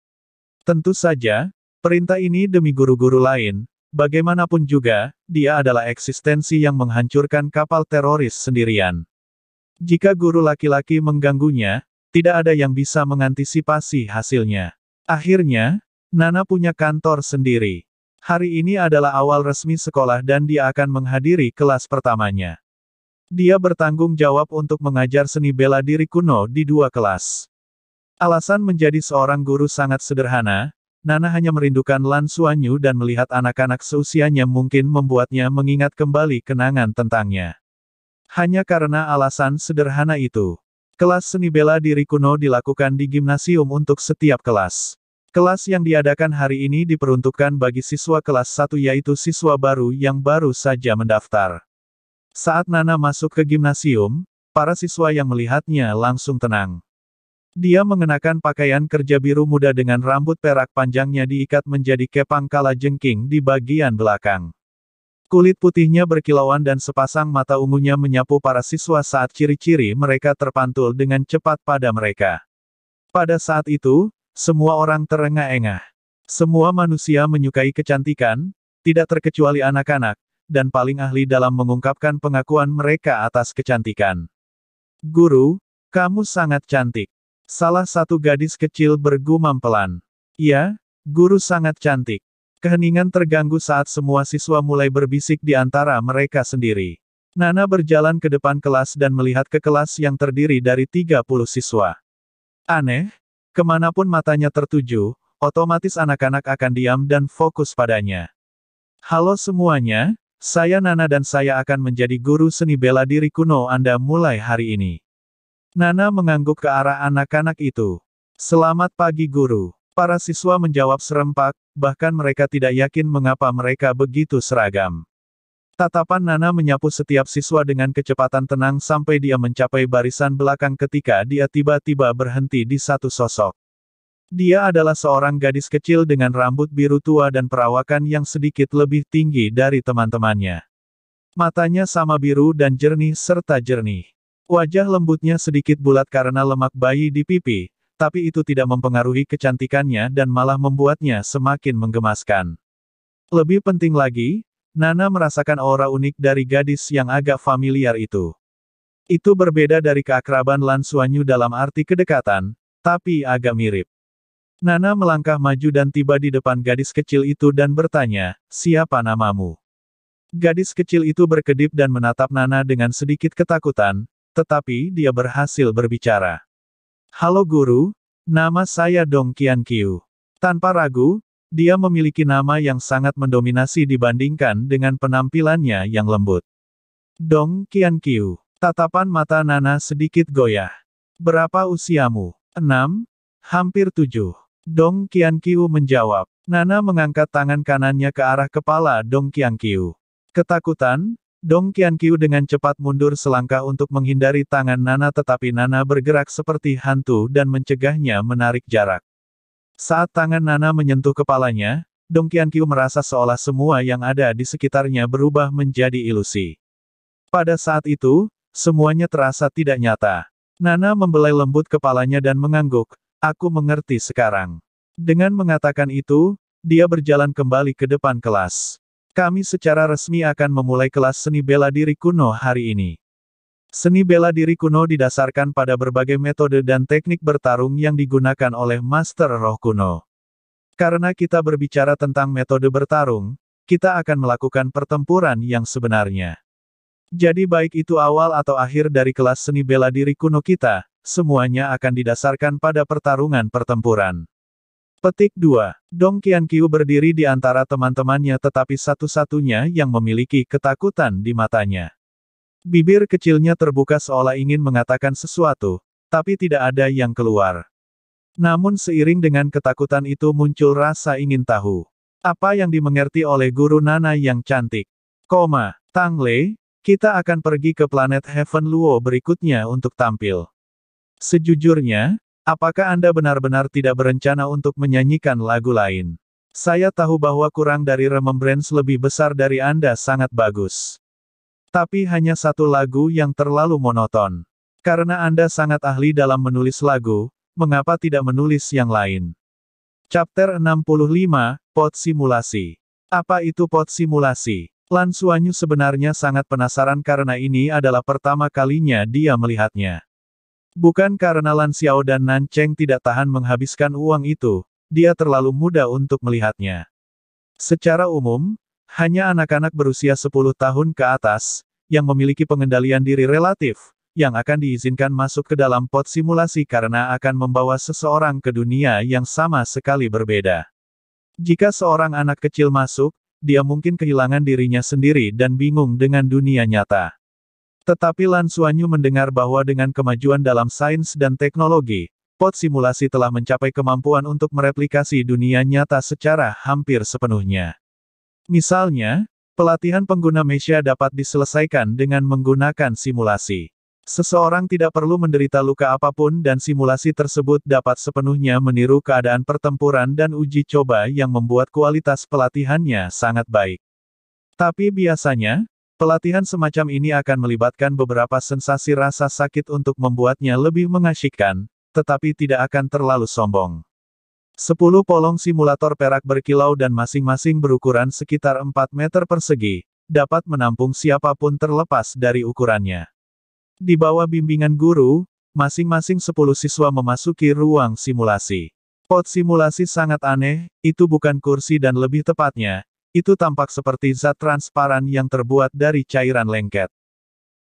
Tentu saja, perintah ini demi guru-guru lain, Bagaimanapun juga, dia adalah eksistensi yang menghancurkan kapal teroris sendirian. Jika guru laki-laki mengganggunya, tidak ada yang bisa mengantisipasi hasilnya. Akhirnya, Nana punya kantor sendiri. Hari ini adalah awal resmi sekolah dan dia akan menghadiri kelas pertamanya. Dia bertanggung jawab untuk mengajar seni bela diri kuno di dua kelas. Alasan menjadi seorang guru sangat sederhana, Nana hanya merindukan Lan Suanyu dan melihat anak-anak seusianya mungkin membuatnya mengingat kembali kenangan tentangnya. Hanya karena alasan sederhana itu. Kelas seni bela diri kuno dilakukan di gimnasium untuk setiap kelas. Kelas yang diadakan hari ini diperuntukkan bagi siswa kelas 1 yaitu siswa baru yang baru saja mendaftar. Saat Nana masuk ke gimnasium, para siswa yang melihatnya langsung tenang. Dia mengenakan pakaian kerja biru muda dengan rambut perak panjangnya diikat menjadi kepang kala jengking di bagian belakang. Kulit putihnya berkilauan dan sepasang mata ungunya menyapu para siswa saat ciri-ciri mereka terpantul dengan cepat pada mereka. Pada saat itu, semua orang terengah-engah. Semua manusia menyukai kecantikan, tidak terkecuali anak-anak, dan paling ahli dalam mengungkapkan pengakuan mereka atas kecantikan. Guru, kamu sangat cantik. Salah satu gadis kecil bergumam pelan. Ya, guru sangat cantik. Keheningan terganggu saat semua siswa mulai berbisik di antara mereka sendiri. Nana berjalan ke depan kelas dan melihat ke kelas yang terdiri dari 30 siswa. Aneh, kemanapun matanya tertuju, otomatis anak-anak akan diam dan fokus padanya. Halo semuanya, saya Nana dan saya akan menjadi guru seni bela diri kuno Anda mulai hari ini. Nana mengangguk ke arah anak-anak itu. Selamat pagi guru. Para siswa menjawab serempak, bahkan mereka tidak yakin mengapa mereka begitu seragam. Tatapan Nana menyapu setiap siswa dengan kecepatan tenang sampai dia mencapai barisan belakang ketika dia tiba-tiba berhenti di satu sosok. Dia adalah seorang gadis kecil dengan rambut biru tua dan perawakan yang sedikit lebih tinggi dari teman-temannya. Matanya sama biru dan jernih serta jernih. Wajah lembutnya sedikit bulat karena lemak bayi di pipi, tapi itu tidak mempengaruhi kecantikannya dan malah membuatnya semakin menggemaskan. Lebih penting lagi, Nana merasakan aura unik dari gadis yang agak familiar itu. Itu berbeda dari keakraban Lan dalam arti kedekatan, tapi agak mirip. Nana melangkah maju dan tiba di depan gadis kecil itu dan bertanya, siapa namamu? Gadis kecil itu berkedip dan menatap Nana dengan sedikit ketakutan, tetapi dia berhasil berbicara. Halo guru, nama saya Dong Qian Qiu. Tanpa ragu, dia memiliki nama yang sangat mendominasi dibandingkan dengan penampilannya yang lembut. Dong Qian Qiu. Tatapan mata Nana sedikit goyah. Berapa usiamu? Enam? Hampir tujuh. Dong Qian Qiu menjawab. Nana mengangkat tangan kanannya ke arah kepala Dong Qian Qiu. Ketakutan, Dong Qianqiu dengan cepat mundur selangkah untuk menghindari tangan Nana tetapi Nana bergerak seperti hantu dan mencegahnya menarik jarak. Saat tangan Nana menyentuh kepalanya, Dong Qianqiu merasa seolah semua yang ada di sekitarnya berubah menjadi ilusi. Pada saat itu, semuanya terasa tidak nyata. Nana membelai lembut kepalanya dan mengangguk, aku mengerti sekarang. Dengan mengatakan itu, dia berjalan kembali ke depan kelas. Kami secara resmi akan memulai kelas seni bela diri kuno hari ini. Seni bela diri kuno didasarkan pada berbagai metode dan teknik bertarung yang digunakan oleh Master Roh Kuno. Karena kita berbicara tentang metode bertarung, kita akan melakukan pertempuran yang sebenarnya. Jadi baik itu awal atau akhir dari kelas seni bela diri kuno kita, semuanya akan didasarkan pada pertarungan pertempuran. Petik 2. Dong Qianqiu berdiri di antara teman-temannya tetapi satu-satunya yang memiliki ketakutan di matanya. Bibir kecilnya terbuka seolah ingin mengatakan sesuatu, tapi tidak ada yang keluar. Namun seiring dengan ketakutan itu muncul rasa ingin tahu. Apa yang dimengerti oleh guru Nana yang cantik? Koma, Tang Lei, kita akan pergi ke planet Heaven Luo berikutnya untuk tampil. Sejujurnya, Apakah Anda benar-benar tidak berencana untuk menyanyikan lagu lain? Saya tahu bahwa kurang dari Remembrance lebih besar dari Anda sangat bagus. Tapi hanya satu lagu yang terlalu monoton. Karena Anda sangat ahli dalam menulis lagu, mengapa tidak menulis yang lain? Chapter 65, Pot Simulasi. Apa itu pot simulasi? Lan Suanyu sebenarnya sangat penasaran karena ini adalah pertama kalinya dia melihatnya. Bukan karena Lan Xiao dan Nan Cheng tidak tahan menghabiskan uang itu, dia terlalu muda untuk melihatnya. Secara umum, hanya anak-anak berusia 10 tahun ke atas, yang memiliki pengendalian diri relatif, yang akan diizinkan masuk ke dalam pot simulasi karena akan membawa seseorang ke dunia yang sama sekali berbeda. Jika seorang anak kecil masuk, dia mungkin kehilangan dirinya sendiri dan bingung dengan dunia nyata. Tetapi Lan Suanyu mendengar bahwa dengan kemajuan dalam sains dan teknologi, pot simulasi telah mencapai kemampuan untuk mereplikasi dunia nyata secara hampir sepenuhnya. Misalnya, pelatihan pengguna Mesia dapat diselesaikan dengan menggunakan simulasi. Seseorang tidak perlu menderita luka apapun dan simulasi tersebut dapat sepenuhnya meniru keadaan pertempuran dan uji coba yang membuat kualitas pelatihannya sangat baik. Tapi biasanya, Pelatihan semacam ini akan melibatkan beberapa sensasi rasa sakit untuk membuatnya lebih mengasyikkan, tetapi tidak akan terlalu sombong. Sepuluh polong simulator perak berkilau dan masing-masing berukuran sekitar 4 meter persegi, dapat menampung siapapun terlepas dari ukurannya. Di bawah bimbingan guru, masing-masing 10 siswa memasuki ruang simulasi. Pot simulasi sangat aneh, itu bukan kursi dan lebih tepatnya, itu tampak seperti zat transparan yang terbuat dari cairan lengket.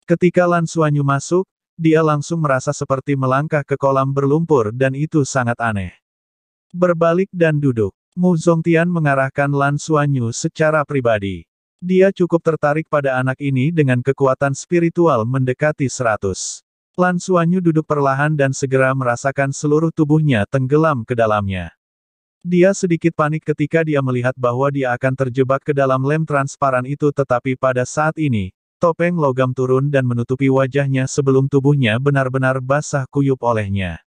Ketika Lan Suanyu masuk, dia langsung merasa seperti melangkah ke kolam berlumpur dan itu sangat aneh. Berbalik dan duduk, Mu Zongtian mengarahkan Lan Suanyu secara pribadi. Dia cukup tertarik pada anak ini dengan kekuatan spiritual mendekati seratus. Lan Suanyu duduk perlahan dan segera merasakan seluruh tubuhnya tenggelam ke dalamnya. Dia sedikit panik ketika dia melihat bahwa dia akan terjebak ke dalam lem transparan itu tetapi pada saat ini, topeng logam turun dan menutupi wajahnya sebelum tubuhnya benar-benar basah kuyup olehnya.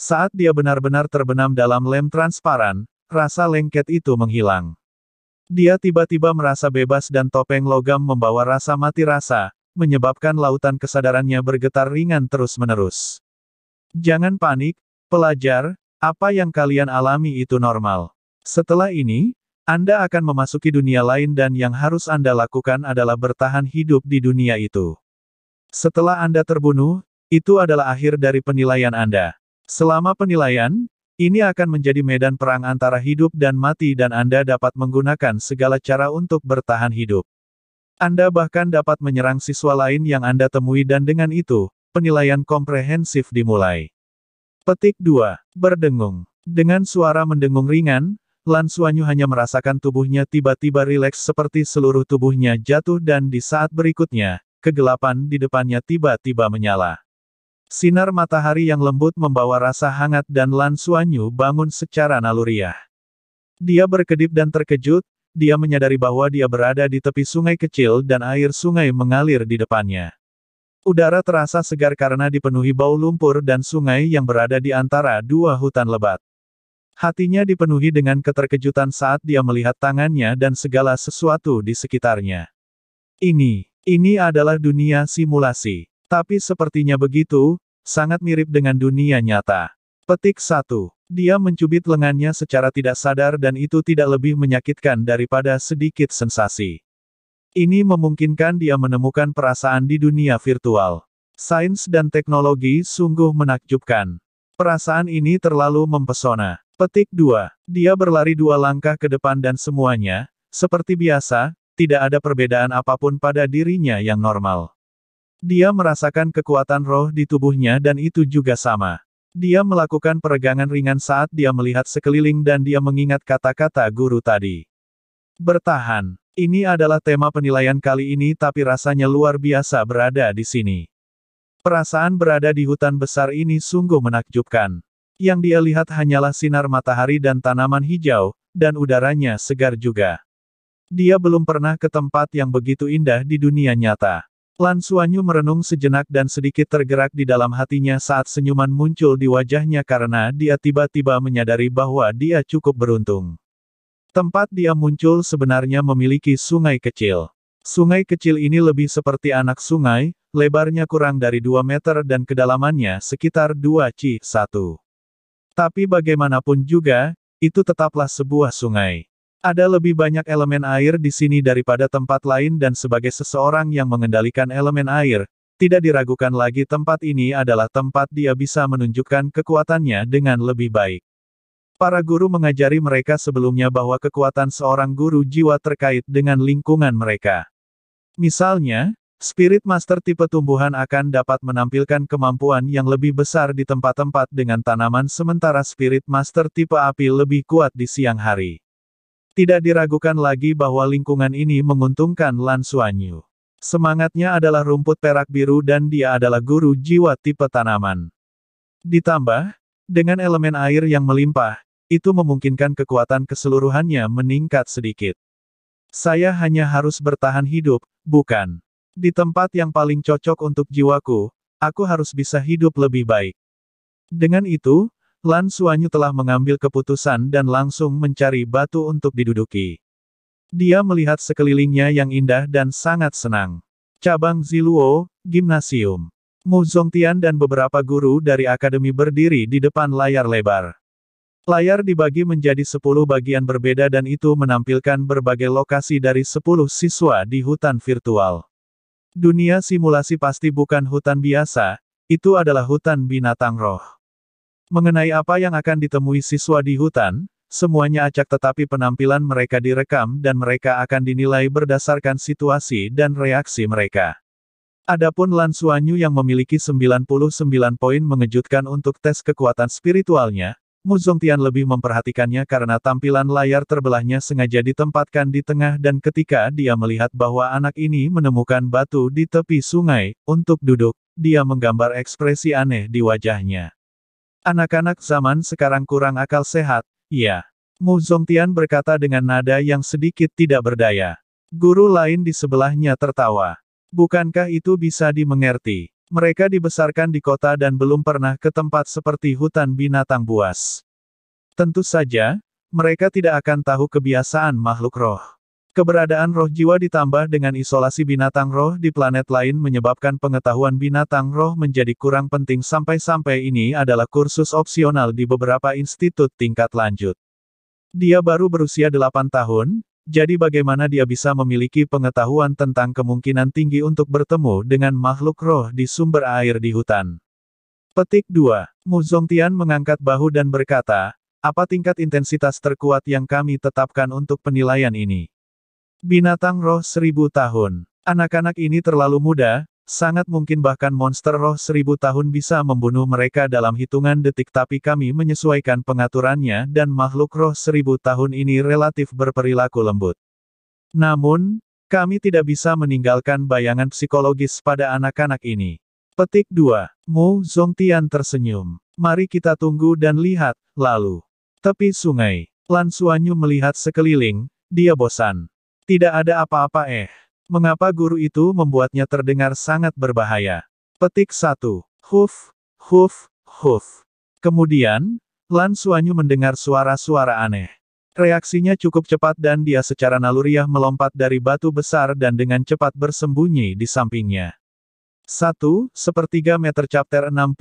Saat dia benar-benar terbenam dalam lem transparan, rasa lengket itu menghilang. Dia tiba-tiba merasa bebas dan topeng logam membawa rasa mati rasa, menyebabkan lautan kesadarannya bergetar ringan terus-menerus. Jangan panik, pelajar, apa yang kalian alami itu normal. Setelah ini, Anda akan memasuki dunia lain dan yang harus Anda lakukan adalah bertahan hidup di dunia itu. Setelah Anda terbunuh, itu adalah akhir dari penilaian Anda. Selama penilaian, ini akan menjadi medan perang antara hidup dan mati dan Anda dapat menggunakan segala cara untuk bertahan hidup. Anda bahkan dapat menyerang siswa lain yang Anda temui dan dengan itu, penilaian komprehensif dimulai. Petik 2. Berdengung. Dengan suara mendengung ringan, Lan Suanyu hanya merasakan tubuhnya tiba-tiba rileks seperti seluruh tubuhnya jatuh dan di saat berikutnya, kegelapan di depannya tiba-tiba menyala. Sinar matahari yang lembut membawa rasa hangat dan Lan Suanyu bangun secara naluriah. Dia berkedip dan terkejut, dia menyadari bahwa dia berada di tepi sungai kecil dan air sungai mengalir di depannya. Udara terasa segar karena dipenuhi bau lumpur dan sungai yang berada di antara dua hutan lebat. Hatinya dipenuhi dengan keterkejutan saat dia melihat tangannya dan segala sesuatu di sekitarnya. Ini, ini adalah dunia simulasi. Tapi sepertinya begitu, sangat mirip dengan dunia nyata. Petik satu. Dia mencubit lengannya secara tidak sadar dan itu tidak lebih menyakitkan daripada sedikit sensasi. Ini memungkinkan dia menemukan perasaan di dunia virtual. Sains dan teknologi sungguh menakjubkan. Perasaan ini terlalu mempesona. Petik 2. Dia berlari dua langkah ke depan dan semuanya, seperti biasa, tidak ada perbedaan apapun pada dirinya yang normal. Dia merasakan kekuatan roh di tubuhnya dan itu juga sama. Dia melakukan peregangan ringan saat dia melihat sekeliling dan dia mengingat kata-kata guru tadi. Bertahan. Ini adalah tema penilaian kali ini tapi rasanya luar biasa berada di sini. Perasaan berada di hutan besar ini sungguh menakjubkan. Yang dia lihat hanyalah sinar matahari dan tanaman hijau, dan udaranya segar juga. Dia belum pernah ke tempat yang begitu indah di dunia nyata. Lan Suanyu merenung sejenak dan sedikit tergerak di dalam hatinya saat senyuman muncul di wajahnya karena dia tiba-tiba menyadari bahwa dia cukup beruntung. Tempat dia muncul sebenarnya memiliki sungai kecil. Sungai kecil ini lebih seperti anak sungai, lebarnya kurang dari 2 meter dan kedalamannya sekitar 2 ci 1. Tapi bagaimanapun juga, itu tetaplah sebuah sungai. Ada lebih banyak elemen air di sini daripada tempat lain dan sebagai seseorang yang mengendalikan elemen air, tidak diragukan lagi tempat ini adalah tempat dia bisa menunjukkan kekuatannya dengan lebih baik. Para guru mengajari mereka sebelumnya bahwa kekuatan seorang guru jiwa terkait dengan lingkungan mereka. Misalnya, Spirit Master tipe tumbuhan akan dapat menampilkan kemampuan yang lebih besar di tempat-tempat dengan tanaman sementara Spirit Master tipe api lebih kuat di siang hari. Tidak diragukan lagi bahwa lingkungan ini menguntungkan Lan Suanyu. Semangatnya adalah rumput perak biru dan dia adalah guru jiwa tipe tanaman. Ditambah, dengan elemen air yang melimpah, itu memungkinkan kekuatan keseluruhannya meningkat sedikit. Saya hanya harus bertahan hidup, bukan? Di tempat yang paling cocok untuk jiwaku, aku harus bisa hidup lebih baik. Dengan itu, Lan Suanyu telah mengambil keputusan dan langsung mencari batu untuk diduduki. Dia melihat sekelilingnya yang indah dan sangat senang. Cabang Ziluo, Gimnasium. Mu Zongtian dan beberapa guru dari akademi berdiri di depan layar lebar. Layar dibagi menjadi 10 bagian berbeda dan itu menampilkan berbagai lokasi dari 10 siswa di hutan virtual. Dunia simulasi pasti bukan hutan biasa, itu adalah hutan binatang roh. Mengenai apa yang akan ditemui siswa di hutan, semuanya acak tetapi penampilan mereka direkam dan mereka akan dinilai berdasarkan situasi dan reaksi mereka. Adapun Lan Suanyu yang memiliki 99 poin mengejutkan untuk tes kekuatan spiritualnya, Mu Zongtian lebih memperhatikannya karena tampilan layar terbelahnya sengaja ditempatkan di tengah dan ketika dia melihat bahwa anak ini menemukan batu di tepi sungai, untuk duduk, dia menggambar ekspresi aneh di wajahnya. Anak-anak zaman sekarang kurang akal sehat, ya. Mu Zongtian berkata dengan nada yang sedikit tidak berdaya. Guru lain di sebelahnya tertawa. Bukankah itu bisa dimengerti? Mereka dibesarkan di kota dan belum pernah ke tempat seperti hutan binatang buas. Tentu saja, mereka tidak akan tahu kebiasaan makhluk roh. Keberadaan roh jiwa ditambah dengan isolasi binatang roh di planet lain menyebabkan pengetahuan binatang roh menjadi kurang penting sampai-sampai ini adalah kursus opsional di beberapa institut tingkat lanjut. Dia baru berusia 8 tahun, jadi bagaimana dia bisa memiliki pengetahuan tentang kemungkinan tinggi untuk bertemu dengan makhluk roh di sumber air di hutan? Petik 2. Muzongtian mengangkat bahu dan berkata, apa tingkat intensitas terkuat yang kami tetapkan untuk penilaian ini? Binatang roh seribu tahun. Anak-anak ini terlalu muda, sangat mungkin bahkan monster roh seribu tahun bisa membunuh mereka dalam hitungan detik tapi kami menyesuaikan pengaturannya dan makhluk roh seribu tahun ini relatif berperilaku lembut. Namun, kami tidak bisa meninggalkan bayangan psikologis pada anak-anak ini. Petik 2. Mu Zongtian tersenyum. Mari kita tunggu dan lihat, lalu. Tepi sungai. Lan Suanyu melihat sekeliling, dia bosan. Tidak ada apa-apa eh. Mengapa guru itu membuatnya terdengar sangat berbahaya? Petik 1. Huf, huf, huf. Kemudian, Lan Suanyu mendengar suara-suara aneh. Reaksinya cukup cepat dan dia secara naluriah melompat dari batu besar dan dengan cepat bersembunyi di sampingnya. 1. Sepertiga meter chapter 66,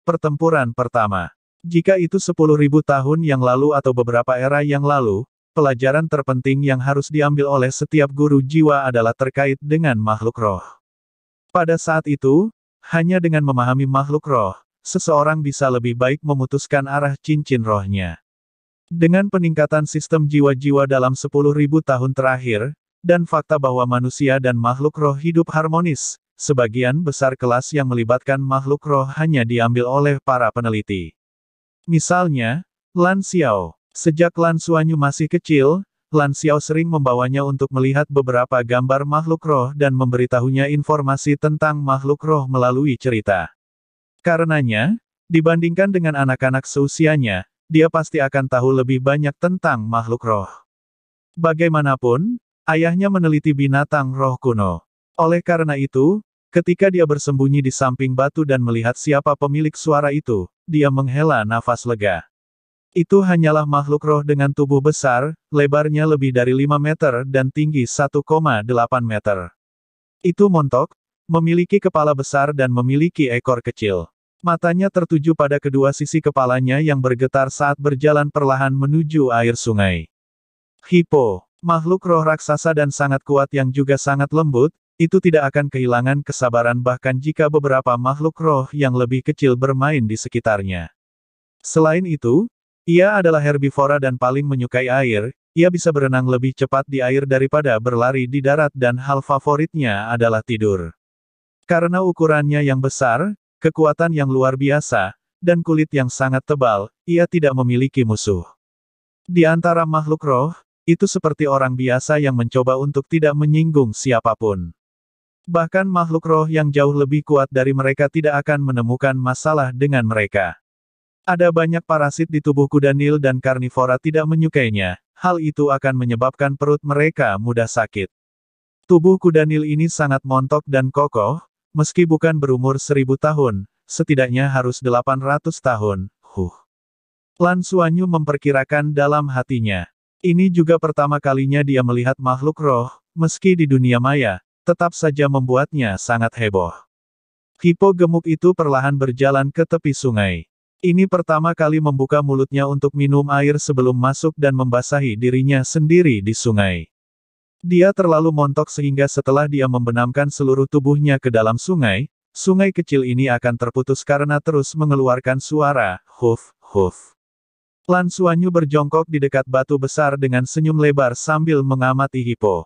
pertempuran pertama. Jika itu 10.000 tahun yang lalu atau beberapa era yang lalu, Pelajaran terpenting yang harus diambil oleh setiap guru jiwa adalah terkait dengan makhluk roh. Pada saat itu, hanya dengan memahami makhluk roh, seseorang bisa lebih baik memutuskan arah cincin rohnya. Dengan peningkatan sistem jiwa-jiwa dalam 10.000 tahun terakhir, dan fakta bahwa manusia dan makhluk roh hidup harmonis, sebagian besar kelas yang melibatkan makhluk roh hanya diambil oleh para peneliti. Misalnya, Lan Xiao, Sejak Lan Suanyu masih kecil, Lan Xiao sering membawanya untuk melihat beberapa gambar makhluk roh dan memberitahunya informasi tentang makhluk roh melalui cerita. Karenanya, dibandingkan dengan anak-anak seusianya, dia pasti akan tahu lebih banyak tentang makhluk roh. Bagaimanapun, ayahnya meneliti binatang roh kuno. Oleh karena itu, Ketika dia bersembunyi di samping batu dan melihat siapa pemilik suara itu, dia menghela nafas lega. Itu hanyalah makhluk roh dengan tubuh besar, lebarnya lebih dari 5 meter dan tinggi 1,8 meter. Itu montok, memiliki kepala besar dan memiliki ekor kecil. Matanya tertuju pada kedua sisi kepalanya yang bergetar saat berjalan perlahan menuju air sungai. Hippo, makhluk roh raksasa dan sangat kuat yang juga sangat lembut, itu tidak akan kehilangan kesabaran bahkan jika beberapa makhluk roh yang lebih kecil bermain di sekitarnya. Selain itu, ia adalah herbivora dan paling menyukai air, ia bisa berenang lebih cepat di air daripada berlari di darat dan hal favoritnya adalah tidur. Karena ukurannya yang besar, kekuatan yang luar biasa, dan kulit yang sangat tebal, ia tidak memiliki musuh. Di antara makhluk roh, itu seperti orang biasa yang mencoba untuk tidak menyinggung siapapun. Bahkan makhluk roh yang jauh lebih kuat dari mereka tidak akan menemukan masalah dengan mereka. Ada banyak parasit di tubuh kuda Nil dan karnivora tidak menyukainya, hal itu akan menyebabkan perut mereka mudah sakit. Tubuh kuda Nil ini sangat montok dan kokoh, meski bukan berumur seribu tahun, setidaknya harus delapan ratus tahun, huh. Lan Suanyu memperkirakan dalam hatinya. Ini juga pertama kalinya dia melihat makhluk roh, meski di dunia maya, tetap saja membuatnya sangat heboh. Hipo gemuk itu perlahan berjalan ke tepi sungai. Ini pertama kali membuka mulutnya untuk minum air sebelum masuk dan membasahi dirinya sendiri di sungai. Dia terlalu montok sehingga setelah dia membenamkan seluruh tubuhnya ke dalam sungai, sungai kecil ini akan terputus karena terus mengeluarkan suara, huf, huf. Lan Suanyu berjongkok di dekat batu besar dengan senyum lebar sambil mengamati hipo.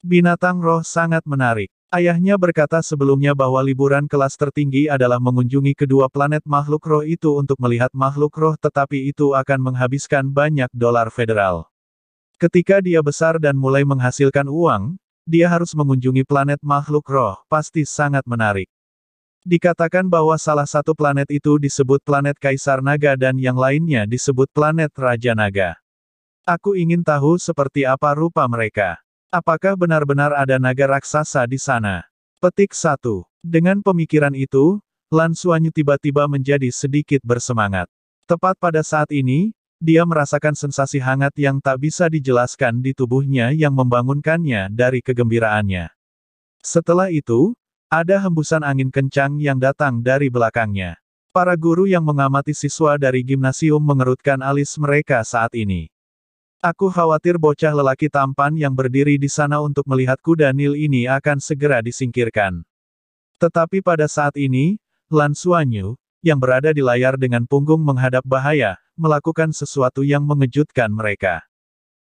Binatang roh sangat menarik. Ayahnya berkata sebelumnya bahwa liburan kelas tertinggi adalah mengunjungi kedua planet makhluk roh itu untuk melihat makhluk roh tetapi itu akan menghabiskan banyak dolar federal. Ketika dia besar dan mulai menghasilkan uang, dia harus mengunjungi planet makhluk roh, pasti sangat menarik. Dikatakan bahwa salah satu planet itu disebut planet Kaisar Naga dan yang lainnya disebut planet Raja Naga. Aku ingin tahu seperti apa rupa mereka. Apakah benar-benar ada naga raksasa di sana? Petik satu. Dengan pemikiran itu, Lan Suanyu tiba-tiba menjadi sedikit bersemangat. Tepat pada saat ini, dia merasakan sensasi hangat yang tak bisa dijelaskan di tubuhnya yang membangunkannya dari kegembiraannya. Setelah itu, ada hembusan angin kencang yang datang dari belakangnya. Para guru yang mengamati siswa dari gimnasium mengerutkan alis mereka saat ini. Aku khawatir bocah lelaki tampan yang berdiri di sana untuk melihat kuda nil ini akan segera disingkirkan. Tetapi pada saat ini, Lan Suanyu, yang berada di layar dengan punggung menghadap bahaya, melakukan sesuatu yang mengejutkan mereka.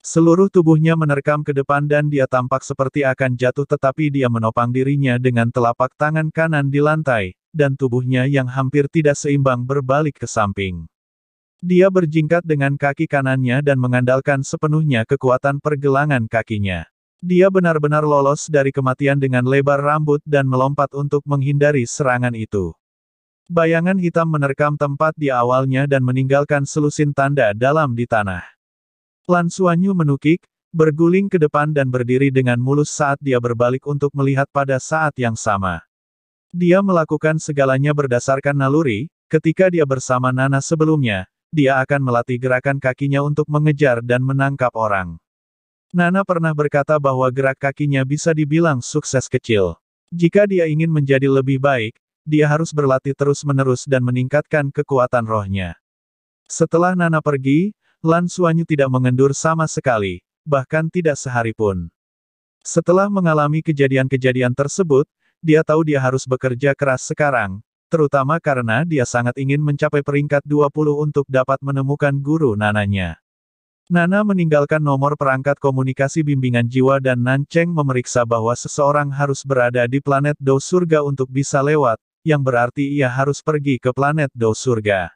Seluruh tubuhnya menerkam ke depan dan dia tampak seperti akan jatuh tetapi dia menopang dirinya dengan telapak tangan kanan di lantai, dan tubuhnya yang hampir tidak seimbang berbalik ke samping. Dia berjingkat dengan kaki kanannya dan mengandalkan sepenuhnya kekuatan pergelangan kakinya. Dia benar-benar lolos dari kematian dengan lebar rambut dan melompat untuk menghindari serangan itu. Bayangan hitam menerkam tempat di awalnya dan meninggalkan selusin tanda dalam di tanah. Lan menukik, berguling ke depan dan berdiri dengan mulus saat dia berbalik untuk melihat pada saat yang sama. Dia melakukan segalanya berdasarkan naluri, ketika dia bersama Nana sebelumnya, dia akan melatih gerakan kakinya untuk mengejar dan menangkap orang. Nana pernah berkata bahwa gerak kakinya bisa dibilang sukses kecil. Jika dia ingin menjadi lebih baik, dia harus berlatih terus-menerus dan meningkatkan kekuatan rohnya. Setelah Nana pergi, Lan Suanyu tidak mengendur sama sekali, bahkan tidak sehari pun. Setelah mengalami kejadian-kejadian tersebut, dia tahu dia harus bekerja keras sekarang, terutama karena dia sangat ingin mencapai peringkat 20 untuk dapat menemukan guru nananya. Nana meninggalkan nomor perangkat komunikasi bimbingan jiwa dan Nan memeriksa bahwa seseorang harus berada di planet Dou Surga untuk bisa lewat, yang berarti ia harus pergi ke planet Dou Surga.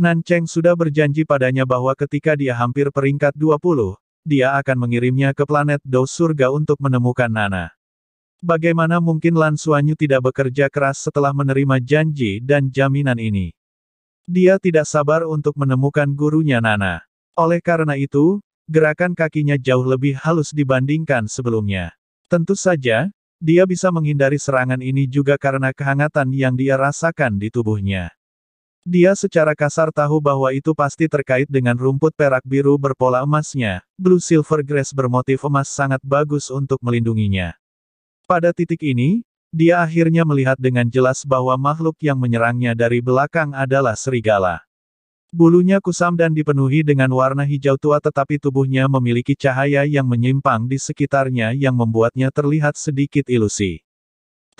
Nan sudah berjanji padanya bahwa ketika dia hampir peringkat 20, dia akan mengirimnya ke planet Dou Surga untuk menemukan Nana. Bagaimana mungkin Lan Suanyu tidak bekerja keras setelah menerima janji dan jaminan ini? Dia tidak sabar untuk menemukan gurunya Nana. Oleh karena itu, gerakan kakinya jauh lebih halus dibandingkan sebelumnya. Tentu saja, dia bisa menghindari serangan ini juga karena kehangatan yang dia rasakan di tubuhnya. Dia secara kasar tahu bahwa itu pasti terkait dengan rumput perak biru berpola emasnya, Blue Silver Grass bermotif emas sangat bagus untuk melindunginya. Pada titik ini, dia akhirnya melihat dengan jelas bahwa makhluk yang menyerangnya dari belakang adalah serigala. Bulunya kusam dan dipenuhi dengan warna hijau tua tetapi tubuhnya memiliki cahaya yang menyimpang di sekitarnya yang membuatnya terlihat sedikit ilusi.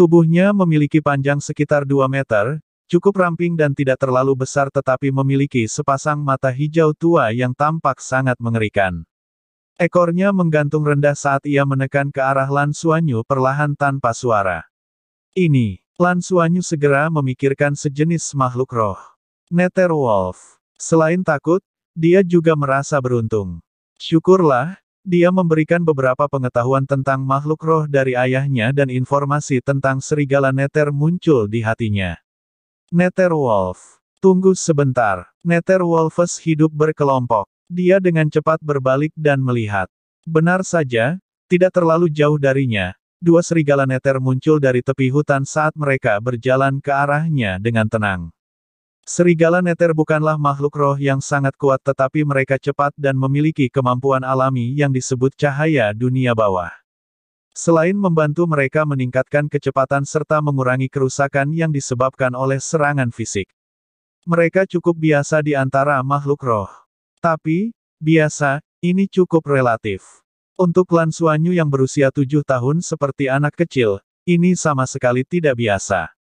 Tubuhnya memiliki panjang sekitar 2 meter, cukup ramping dan tidak terlalu besar tetapi memiliki sepasang mata hijau tua yang tampak sangat mengerikan. Ekornya menggantung rendah saat ia menekan ke arah Lan Suanyu perlahan tanpa suara. Ini, Lan Suanyu segera memikirkan sejenis makhluk roh. Nether Wolf. Selain takut, dia juga merasa beruntung. Syukurlah, dia memberikan beberapa pengetahuan tentang makhluk roh dari ayahnya dan informasi tentang serigala Nether muncul di hatinya. Nether Wolf. Tunggu sebentar, Nether Wolfes hidup berkelompok. Dia dengan cepat berbalik dan melihat. Benar saja, tidak terlalu jauh darinya, dua serigala neter muncul dari tepi hutan saat mereka berjalan ke arahnya dengan tenang. Serigala neter bukanlah makhluk roh yang sangat kuat tetapi mereka cepat dan memiliki kemampuan alami yang disebut cahaya dunia bawah. Selain membantu mereka meningkatkan kecepatan serta mengurangi kerusakan yang disebabkan oleh serangan fisik. Mereka cukup biasa di antara makhluk roh. Tapi, biasa, ini cukup relatif. Untuk Lan yang berusia tujuh tahun seperti anak kecil, ini sama sekali tidak biasa.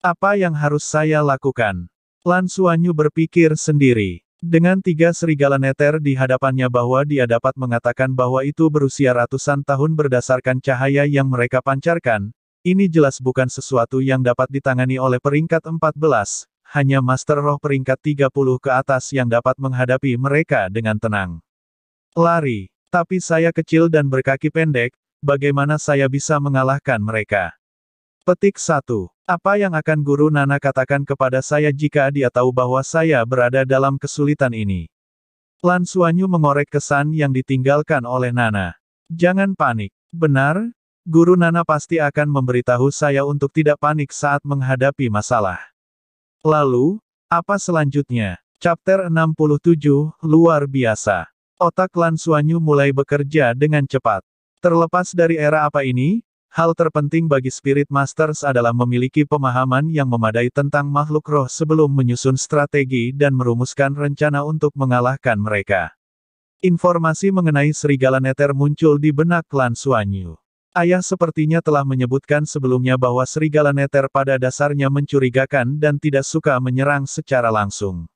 Apa yang harus saya lakukan? Lan berpikir sendiri. Dengan tiga serigala neter di hadapannya bahwa dia dapat mengatakan bahwa itu berusia ratusan tahun berdasarkan cahaya yang mereka pancarkan, ini jelas bukan sesuatu yang dapat ditangani oleh peringkat 14, hanya Master Roh peringkat 30 ke atas yang dapat menghadapi mereka dengan tenang. Lari, tapi saya kecil dan berkaki pendek, bagaimana saya bisa mengalahkan mereka? Petik 1. Apa yang akan Guru Nana katakan kepada saya jika dia tahu bahwa saya berada dalam kesulitan ini? Lan Suanyu mengorek kesan yang ditinggalkan oleh Nana. Jangan panik. Benar, Guru Nana pasti akan memberitahu saya untuk tidak panik saat menghadapi masalah. Lalu, apa selanjutnya? Chapter 67, Luar Biasa. Otak Lan Suanyu mulai bekerja dengan cepat. Terlepas dari era apa ini, hal terpenting bagi Spirit Masters adalah memiliki pemahaman yang memadai tentang makhluk roh sebelum menyusun strategi dan merumuskan rencana untuk mengalahkan mereka. Informasi mengenai Serigala Neter muncul di benak Lan Suanyu. Ayah sepertinya telah menyebutkan sebelumnya bahwa serigala neter pada dasarnya mencurigakan dan tidak suka menyerang secara langsung.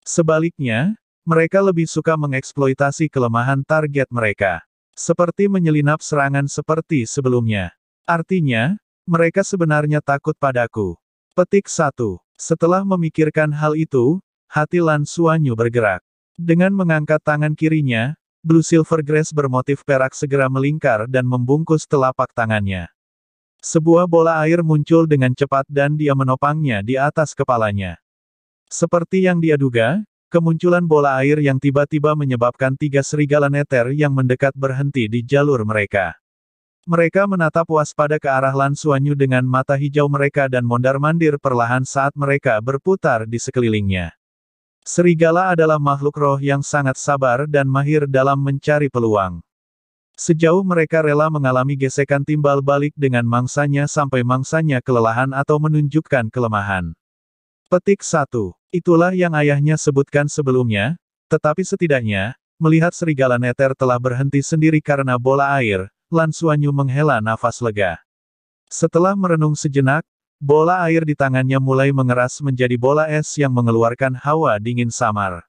Sebaliknya, mereka lebih suka mengeksploitasi kelemahan target mereka. Seperti menyelinap serangan seperti sebelumnya. Artinya, mereka sebenarnya takut padaku. Petik 1. Setelah memikirkan hal itu, hati Lan Suanyu bergerak. Dengan mengangkat tangan kirinya, Blue Silver Silvergrass bermotif perak segera melingkar dan membungkus telapak tangannya. Sebuah bola air muncul dengan cepat dan dia menopangnya di atas kepalanya. Seperti yang dia duga, kemunculan bola air yang tiba-tiba menyebabkan tiga serigala neter yang mendekat berhenti di jalur mereka. Mereka menatap waspada ke arah Lan dengan mata hijau mereka dan mondar-mandir perlahan saat mereka berputar di sekelilingnya. Serigala adalah makhluk roh yang sangat sabar dan mahir dalam mencari peluang. Sejauh mereka rela mengalami gesekan timbal balik dengan mangsanya sampai mangsanya kelelahan atau menunjukkan kelemahan. Petik 1. Itulah yang ayahnya sebutkan sebelumnya, tetapi setidaknya, melihat serigala neter telah berhenti sendiri karena bola air, Lansuanyu menghela nafas lega. Setelah merenung sejenak, Bola air di tangannya mulai mengeras menjadi bola es yang mengeluarkan hawa dingin samar.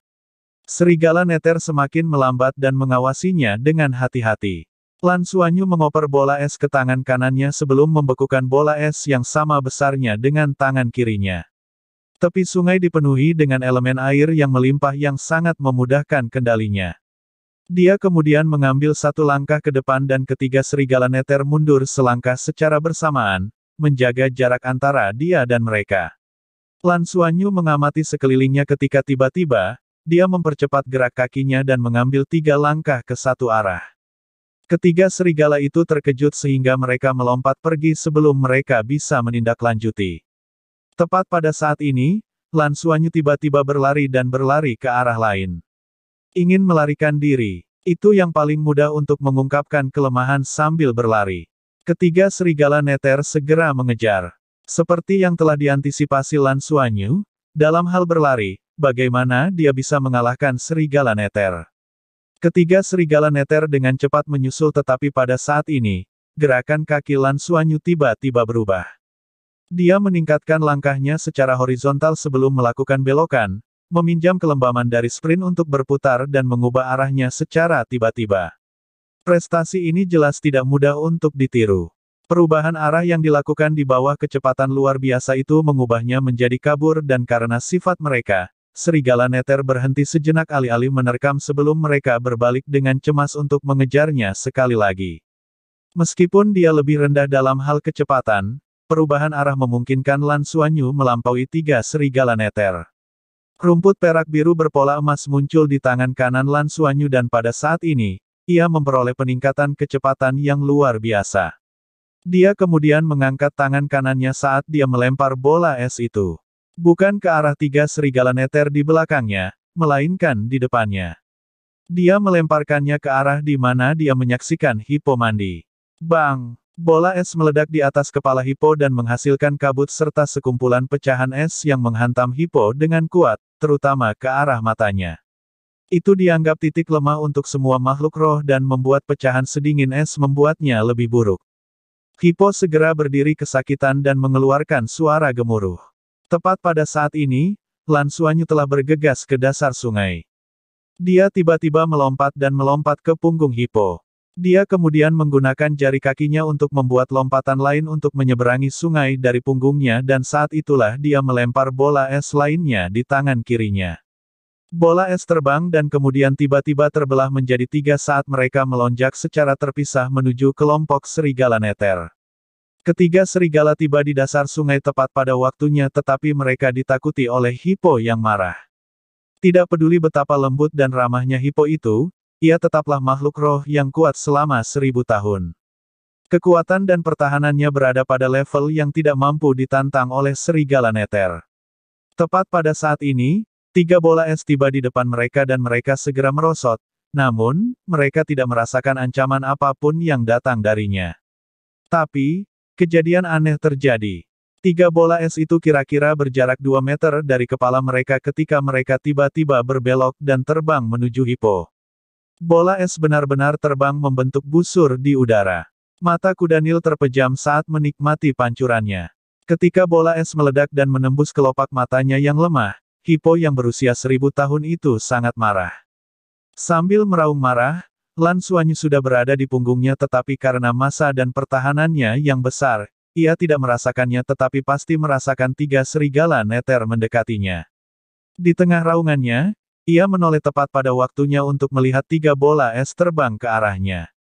Serigala neter semakin melambat dan mengawasinya dengan hati-hati. Lan Suanyu mengoper bola es ke tangan kanannya sebelum membekukan bola es yang sama besarnya dengan tangan kirinya. Tepi sungai dipenuhi dengan elemen air yang melimpah yang sangat memudahkan kendalinya. Dia kemudian mengambil satu langkah ke depan dan ketiga serigala neter mundur selangkah secara bersamaan, menjaga jarak antara dia dan mereka. Lan Suanyu mengamati sekelilingnya ketika tiba-tiba, dia mempercepat gerak kakinya dan mengambil tiga langkah ke satu arah. Ketiga serigala itu terkejut sehingga mereka melompat pergi sebelum mereka bisa menindaklanjuti. Tepat pada saat ini, Lan Suanyu tiba-tiba berlari dan berlari ke arah lain. Ingin melarikan diri, itu yang paling mudah untuk mengungkapkan kelemahan sambil berlari. Ketiga serigala neter segera mengejar. Seperti yang telah diantisipasi Lan Suanyu, dalam hal berlari, bagaimana dia bisa mengalahkan serigala neter. Ketiga serigala neter dengan cepat menyusul tetapi pada saat ini, gerakan kaki Lan Suanyu tiba-tiba berubah. Dia meningkatkan langkahnya secara horizontal sebelum melakukan belokan, meminjam kelembaman dari sprint untuk berputar dan mengubah arahnya secara tiba-tiba. Prestasi ini jelas tidak mudah untuk ditiru. Perubahan arah yang dilakukan di bawah kecepatan luar biasa itu mengubahnya menjadi kabur dan karena sifat mereka, serigala neter berhenti sejenak alih-alih menerkam sebelum mereka berbalik dengan cemas untuk mengejarnya sekali lagi. Meskipun dia lebih rendah dalam hal kecepatan, perubahan arah memungkinkan Lan Suanyu melampaui tiga serigala neter. Rumput perak biru berpola emas muncul di tangan kanan Lan Suanyu dan pada saat ini, ia memperoleh peningkatan kecepatan yang luar biasa. Dia kemudian mengangkat tangan kanannya saat dia melempar bola es itu. Bukan ke arah tiga serigala neter di belakangnya, melainkan di depannya. Dia melemparkannya ke arah di mana dia menyaksikan Hippo mandi. Bang! Bola es meledak di atas kepala Hippo dan menghasilkan kabut serta sekumpulan pecahan es yang menghantam Hippo dengan kuat, terutama ke arah matanya. Itu dianggap titik lemah untuk semua makhluk roh dan membuat pecahan sedingin es membuatnya lebih buruk. Hippo segera berdiri kesakitan dan mengeluarkan suara gemuruh. Tepat pada saat ini, Lansuanyu telah bergegas ke dasar sungai. Dia tiba-tiba melompat dan melompat ke punggung Hippo. Dia kemudian menggunakan jari kakinya untuk membuat lompatan lain untuk menyeberangi sungai dari punggungnya dan saat itulah dia melempar bola es lainnya di tangan kirinya. Bola es terbang dan kemudian tiba-tiba terbelah menjadi tiga saat mereka melonjak secara terpisah menuju kelompok serigala neter. Ketiga serigala tiba di dasar sungai tepat pada waktunya tetapi mereka ditakuti oleh Hippo yang marah. Tidak peduli betapa lembut dan ramahnya Hippo itu, ia tetaplah makhluk roh yang kuat selama seribu tahun. Kekuatan dan pertahanannya berada pada level yang tidak mampu ditantang oleh serigala neter. Tepat pada saat ini, Tiga bola es tiba di depan mereka dan mereka segera merosot, namun, mereka tidak merasakan ancaman apapun yang datang darinya. Tapi, kejadian aneh terjadi. Tiga bola es itu kira-kira berjarak dua meter dari kepala mereka ketika mereka tiba-tiba berbelok dan terbang menuju Hippo. Bola es benar-benar terbang membentuk busur di udara. Mata kuda terpejam saat menikmati pancurannya. Ketika bola es meledak dan menembus kelopak matanya yang lemah, Kipo yang berusia seribu tahun itu sangat marah. Sambil meraung marah, Lan Suanyu sudah berada di punggungnya tetapi karena masa dan pertahanannya yang besar, ia tidak merasakannya tetapi pasti merasakan tiga serigala neter mendekatinya. Di tengah raungannya, ia menoleh tepat pada waktunya untuk melihat tiga bola es terbang ke arahnya.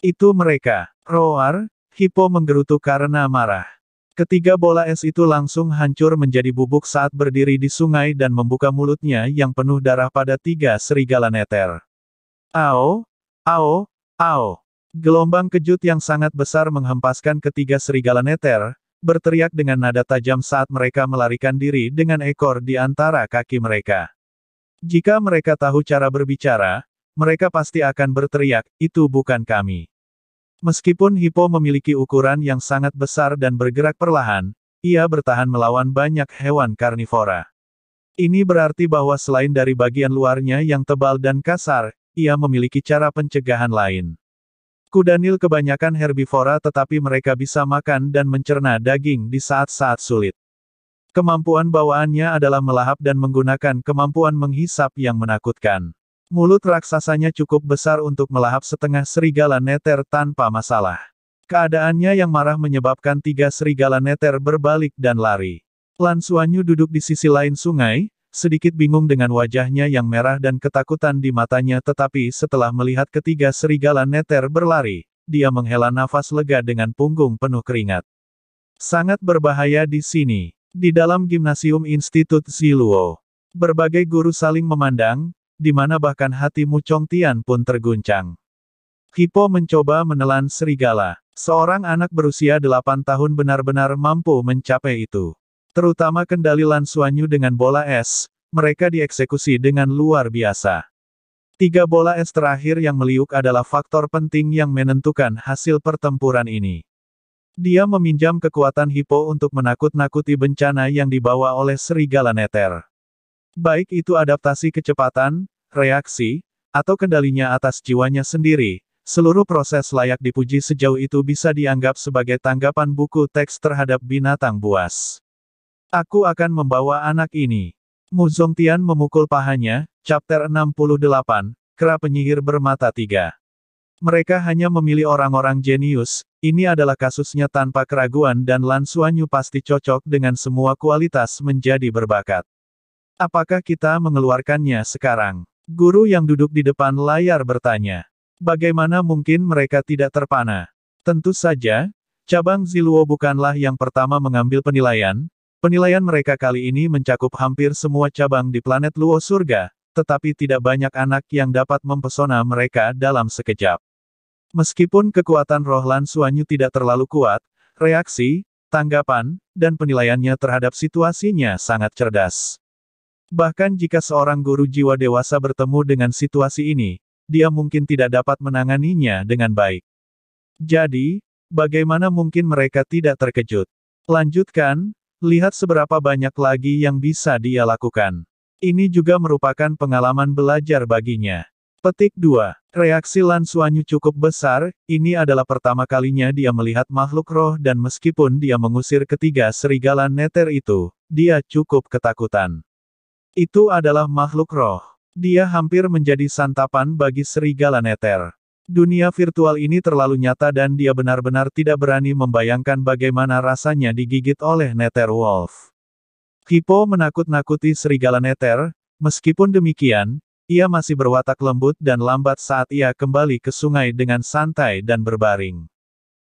Itu mereka. Roar, Hippo menggerutu karena marah. Ketiga bola es itu langsung hancur menjadi bubuk saat berdiri di sungai dan membuka mulutnya yang penuh darah pada tiga serigala neter. Ao, ao, ao. Gelombang kejut yang sangat besar menghempaskan ketiga serigala neter, berteriak dengan nada tajam saat mereka melarikan diri dengan ekor di antara kaki mereka. Jika mereka tahu cara berbicara, mereka pasti akan berteriak, itu bukan kami. Meskipun Hippo memiliki ukuran yang sangat besar dan bergerak perlahan, ia bertahan melawan banyak hewan karnivora. Ini berarti bahwa selain dari bagian luarnya yang tebal dan kasar, ia memiliki cara pencegahan lain. Kudanil kebanyakan herbivora tetapi mereka bisa makan dan mencerna daging di saat-saat sulit. Kemampuan bawaannya adalah melahap dan menggunakan kemampuan menghisap yang menakutkan. Mulut raksasanya cukup besar untuk melahap setengah serigala neter tanpa masalah. Keadaannya yang marah menyebabkan tiga serigala neter berbalik dan lari. Lan Suanyu duduk di sisi lain sungai, sedikit bingung dengan wajahnya yang merah dan ketakutan di matanya tetapi setelah melihat ketiga serigala neter berlari, dia menghela nafas lega dengan punggung penuh keringat. Sangat berbahaya di sini. Di dalam gimnasium Institut Ziluo, berbagai guru saling memandang, di mana bahkan hati Mucong Tian pun terguncang. Hipo mencoba menelan serigala. Seorang anak berusia 8 tahun benar-benar mampu mencapai itu. Terutama kendali Lan Suanyu dengan bola es, mereka dieksekusi dengan luar biasa. Tiga bola es terakhir yang meliuk adalah faktor penting yang menentukan hasil pertempuran ini. Dia meminjam kekuatan Hippo untuk menakut-nakuti bencana yang dibawa oleh serigala neter. Baik itu adaptasi kecepatan, reaksi, atau kendalinya atas jiwanya sendiri, seluruh proses layak dipuji sejauh itu bisa dianggap sebagai tanggapan buku teks terhadap binatang buas. Aku akan membawa anak ini. Mu Zongtian memukul pahanya, chapter 68, Kera Penyihir Bermata Tiga. Mereka hanya memilih orang-orang jenius, ini adalah kasusnya tanpa keraguan dan Lan Suanyu pasti cocok dengan semua kualitas menjadi berbakat. Apakah kita mengeluarkannya sekarang? Guru yang duduk di depan layar bertanya. Bagaimana mungkin mereka tidak terpana? Tentu saja, cabang Ziluo bukanlah yang pertama mengambil penilaian. Penilaian mereka kali ini mencakup hampir semua cabang di planet Luo Surga, tetapi tidak banyak anak yang dapat mempesona mereka dalam sekejap. Meskipun kekuatan roh Lan Suanyu tidak terlalu kuat, reaksi, tanggapan, dan penilaiannya terhadap situasinya sangat cerdas. Bahkan jika seorang guru jiwa dewasa bertemu dengan situasi ini, dia mungkin tidak dapat menanganinya dengan baik. Jadi, bagaimana mungkin mereka tidak terkejut? Lanjutkan, lihat seberapa banyak lagi yang bisa dia lakukan. Ini juga merupakan pengalaman belajar baginya. Petik 2. Reaksi Lan Suanyu cukup besar, ini adalah pertama kalinya dia melihat makhluk roh dan meskipun dia mengusir ketiga serigala neter itu, dia cukup ketakutan. Itu adalah makhluk roh. Dia hampir menjadi santapan bagi serigala neter. Dunia virtual ini terlalu nyata dan dia benar-benar tidak berani membayangkan bagaimana rasanya digigit oleh neter wolf. Hippo menakut-nakuti serigala neter, meskipun demikian, ia masih berwatak lembut dan lambat saat ia kembali ke sungai dengan santai dan berbaring.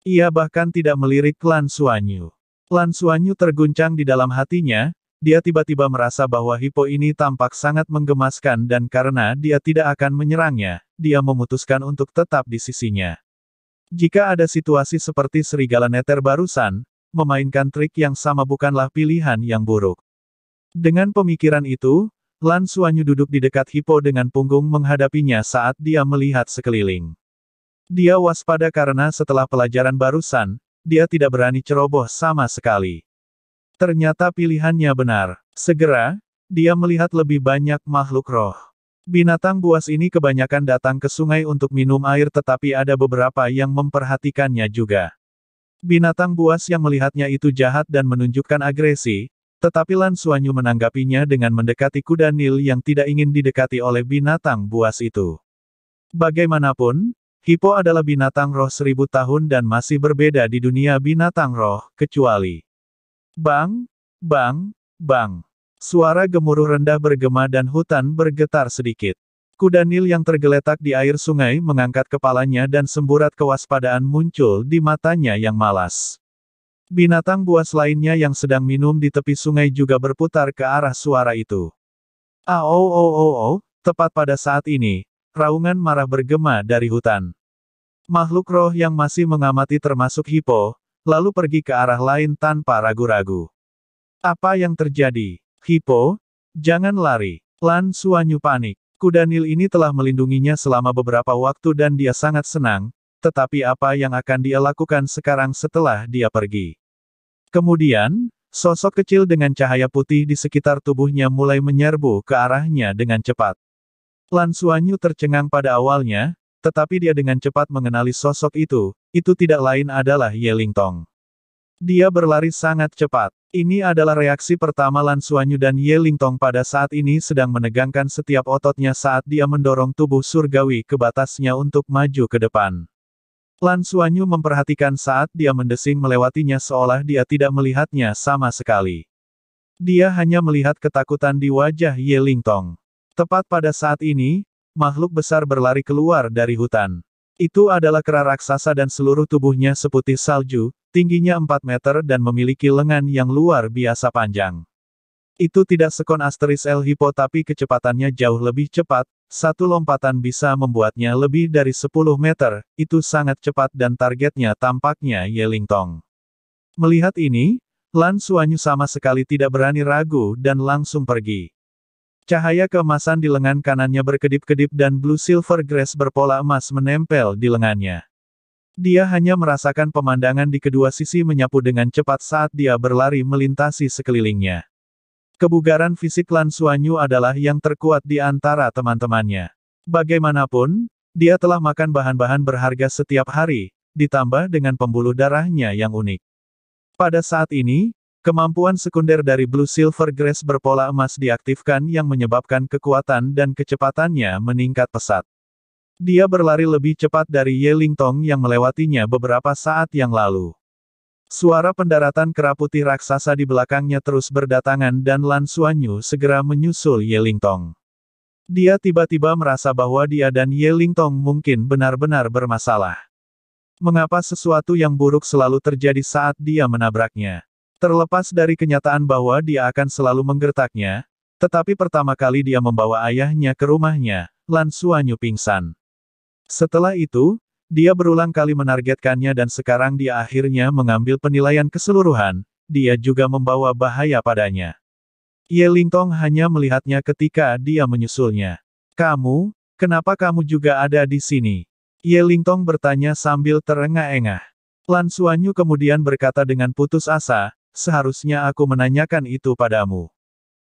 Ia bahkan tidak melirik Lan Suanyu. Lan Suanyu terguncang di dalam hatinya, dia tiba-tiba merasa bahwa Hippo ini tampak sangat menggemaskan dan karena dia tidak akan menyerangnya, dia memutuskan untuk tetap di sisinya. Jika ada situasi seperti serigala neter barusan, memainkan trik yang sama bukanlah pilihan yang buruk. Dengan pemikiran itu, Lan Suanyu duduk di dekat Hippo dengan punggung menghadapinya saat dia melihat sekeliling. Dia waspada karena setelah pelajaran barusan, dia tidak berani ceroboh sama sekali. Ternyata pilihannya benar. Segera, dia melihat lebih banyak makhluk roh. Binatang buas ini kebanyakan datang ke sungai untuk minum air tetapi ada beberapa yang memperhatikannya juga. Binatang buas yang melihatnya itu jahat dan menunjukkan agresi, tetapi Lan Suanyu menanggapinya dengan mendekati kuda Nil yang tidak ingin didekati oleh binatang buas itu. Bagaimanapun, Hippo adalah binatang roh seribu tahun dan masih berbeda di dunia binatang roh, kecuali Bang, bang, bang. Suara gemuruh rendah bergema dan hutan bergetar sedikit. Kuda Nil yang tergeletak di air sungai mengangkat kepalanya dan semburat kewaspadaan muncul di matanya yang malas. Binatang buas lainnya yang sedang minum di tepi sungai juga berputar ke arah suara itu. Ao oh oh oh tepat pada saat ini, raungan marah bergema dari hutan. Makhluk roh yang masih mengamati termasuk hipo lalu pergi ke arah lain tanpa ragu-ragu. Apa yang terjadi? Hippo, Jangan lari. Lan Suanyu panik. Kuda Nil ini telah melindunginya selama beberapa waktu dan dia sangat senang, tetapi apa yang akan dia lakukan sekarang setelah dia pergi? Kemudian, sosok kecil dengan cahaya putih di sekitar tubuhnya mulai menyerbu ke arahnya dengan cepat. Lan Suanyu tercengang pada awalnya, tetapi dia dengan cepat mengenali sosok itu, itu tidak lain adalah Yelingtong. Tong. Dia berlari sangat cepat. Ini adalah reaksi pertama Lan Suanyu dan Ling Tong pada saat ini sedang menegangkan setiap ototnya saat dia mendorong tubuh surgawi ke batasnya untuk maju ke depan. Lan Suanyu memperhatikan saat dia mendesing melewatinya seolah dia tidak melihatnya sama sekali. Dia hanya melihat ketakutan di wajah Ling Tong. Tepat pada saat ini, makhluk besar berlari keluar dari hutan. Itu adalah kera raksasa dan seluruh tubuhnya seputih salju, tingginya 4 meter dan memiliki lengan yang luar biasa panjang. Itu tidak sekon asteris El Hippo tapi kecepatannya jauh lebih cepat, satu lompatan bisa membuatnya lebih dari 10 meter, itu sangat cepat dan targetnya tampaknya Yelingtong. Melihat ini, Lan Suanyu sama sekali tidak berani ragu dan langsung pergi. Cahaya keemasan di lengan kanannya berkedip-kedip dan blue silver grass berpola emas menempel di lengannya. Dia hanya merasakan pemandangan di kedua sisi menyapu dengan cepat saat dia berlari melintasi sekelilingnya. Kebugaran fisik Lan Suanyu adalah yang terkuat di antara teman-temannya. Bagaimanapun, dia telah makan bahan-bahan berharga setiap hari, ditambah dengan pembuluh darahnya yang unik. Pada saat ini, Kemampuan sekunder dari Blue Silver Grace berpola emas diaktifkan yang menyebabkan kekuatan dan kecepatannya meningkat pesat. Dia berlari lebih cepat dari Ye Ling Tong yang melewatinya beberapa saat yang lalu. Suara pendaratan kera putih raksasa di belakangnya terus berdatangan dan Lan Suanyu segera menyusul Ye Ling Tong. Dia tiba-tiba merasa bahwa dia dan Ye Ling Tong mungkin benar-benar bermasalah. Mengapa sesuatu yang buruk selalu terjadi saat dia menabraknya? Terlepas dari kenyataan bahwa dia akan selalu menggertaknya, tetapi pertama kali dia membawa ayahnya ke rumahnya, Lan Suanyu pingsan. Setelah itu, dia berulang kali menargetkannya dan sekarang dia akhirnya mengambil penilaian keseluruhan, dia juga membawa bahaya padanya. Ye Lingtong hanya melihatnya ketika dia menyusulnya. Kamu, kenapa kamu juga ada di sini? Ye Lingtong bertanya sambil terengah-engah. Lan Suanyu kemudian berkata dengan putus asa, seharusnya aku menanyakan itu padamu.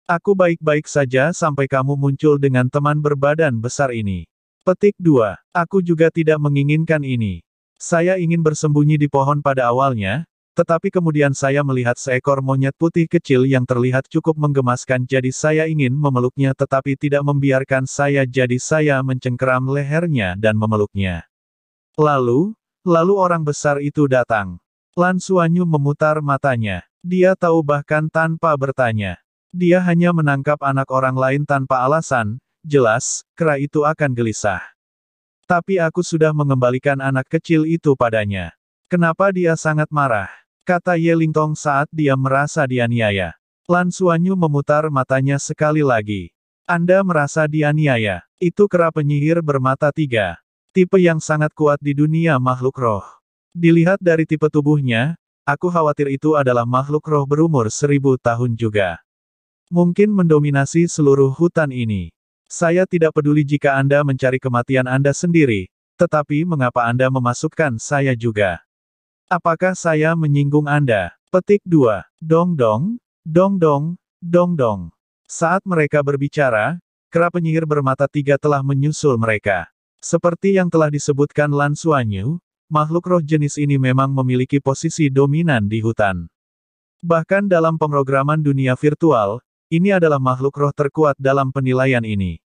Aku baik-baik saja sampai kamu muncul dengan teman berbadan besar ini. Petik 2. Aku juga tidak menginginkan ini. Saya ingin bersembunyi di pohon pada awalnya, tetapi kemudian saya melihat seekor monyet putih kecil yang terlihat cukup menggemaskan jadi saya ingin memeluknya tetapi tidak membiarkan saya jadi saya mencengkeram lehernya dan memeluknya. Lalu, lalu orang besar itu datang. Lan Suanyu memutar matanya. Dia tahu bahkan tanpa bertanya. Dia hanya menangkap anak orang lain tanpa alasan, jelas, kera itu akan gelisah. Tapi aku sudah mengembalikan anak kecil itu padanya. Kenapa dia sangat marah? Kata Yelintong saat dia merasa dianiaya. Lan Suanyu memutar matanya sekali lagi. Anda merasa dianiaya. Itu kera penyihir bermata tiga. Tipe yang sangat kuat di dunia makhluk roh. Dilihat dari tipe tubuhnya, Aku khawatir itu adalah makhluk roh berumur seribu tahun juga. Mungkin mendominasi seluruh hutan ini. Saya tidak peduli jika Anda mencari kematian Anda sendiri, tetapi mengapa Anda memasukkan saya juga? Apakah saya menyinggung Anda? Petik 2. Dong dong, dong dong, dong dong. Saat mereka berbicara, kera penyihir bermata tiga telah menyusul mereka. Seperti yang telah disebutkan Lan Suanyu, makhluk roh jenis ini memang memiliki posisi dominan di hutan. Bahkan dalam pemrograman dunia virtual, ini adalah makhluk roh terkuat dalam penilaian ini.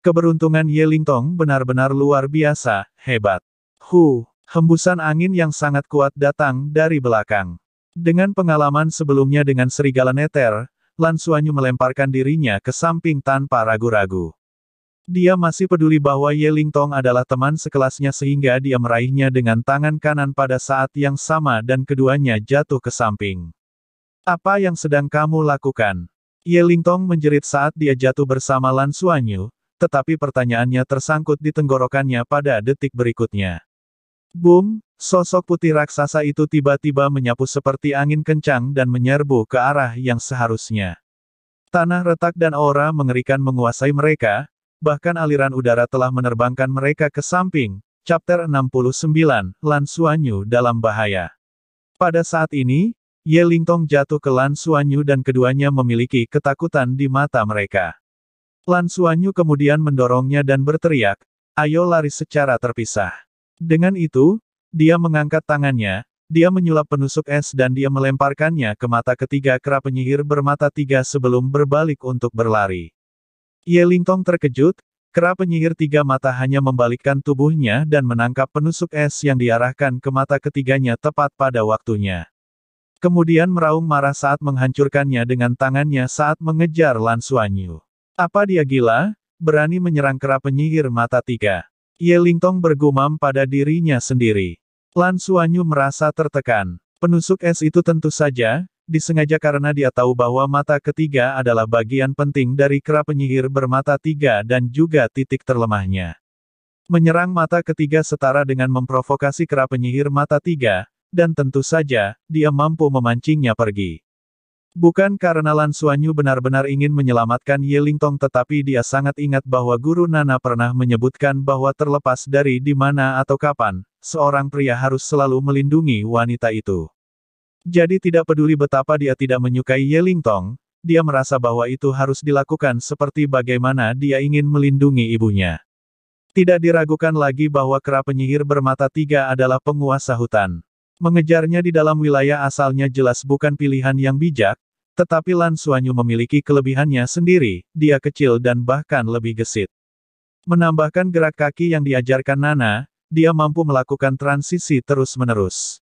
Keberuntungan Ling Tong benar-benar luar biasa, hebat. Hu, hembusan angin yang sangat kuat datang dari belakang. Dengan pengalaman sebelumnya dengan serigala neter, Lan Suanyu melemparkan dirinya ke samping tanpa ragu-ragu. Dia masih peduli bahwa Ye Ling Tong adalah teman sekelasnya sehingga dia meraihnya dengan tangan kanan pada saat yang sama dan keduanya jatuh ke samping. Apa yang sedang kamu lakukan? Ye Ling Tong menjerit saat dia jatuh bersama Lan Suanyu, tetapi pertanyaannya tersangkut di tenggorokannya pada detik berikutnya. Boom, sosok putih raksasa itu tiba-tiba menyapu seperti angin kencang dan menyerbu ke arah yang seharusnya. Tanah retak dan aura mengerikan menguasai mereka, bahkan aliran udara telah menerbangkan mereka ke samping, Chapter 69, Lan Suanyu dalam bahaya. Pada saat ini, Ye Lingtong jatuh ke Lan Suanyu dan keduanya memiliki ketakutan di mata mereka. Lan Suanyu kemudian mendorongnya dan berteriak, ayo lari secara terpisah. Dengan itu, dia mengangkat tangannya, dia menyulap penusuk es dan dia melemparkannya ke mata ketiga kera penyihir bermata tiga sebelum berbalik untuk berlari. Yelingtong terkejut, kera penyihir tiga mata hanya membalikkan tubuhnya dan menangkap penusuk es yang diarahkan ke mata ketiganya tepat pada waktunya. Kemudian meraung marah saat menghancurkannya dengan tangannya saat mengejar Lan Suanyu. Apa dia gila? Berani menyerang kera penyihir mata tiga. Yelingtong bergumam pada dirinya sendiri. Lan Suanyu merasa tertekan. Penusuk es itu tentu saja, disengaja karena dia tahu bahwa mata ketiga adalah bagian penting dari kera penyihir bermata tiga dan juga titik terlemahnya. Menyerang mata ketiga setara dengan memprovokasi kera penyihir mata tiga, dan tentu saja, dia mampu memancingnya pergi. Bukan karena Lan Suanyu benar-benar ingin menyelamatkan Ye Lingtong, tetapi dia sangat ingat bahwa Guru Nana pernah menyebutkan bahwa terlepas dari di mana atau kapan, seorang pria harus selalu melindungi wanita itu. Jadi tidak peduli betapa dia tidak menyukai Ling Tong, dia merasa bahwa itu harus dilakukan seperti bagaimana dia ingin melindungi ibunya. Tidak diragukan lagi bahwa kera penyihir bermata tiga adalah penguasa hutan. Mengejarnya di dalam wilayah asalnya jelas bukan pilihan yang bijak, tetapi Lan Suanyu memiliki kelebihannya sendiri, dia kecil dan bahkan lebih gesit. Menambahkan gerak kaki yang diajarkan Nana, dia mampu melakukan transisi terus-menerus.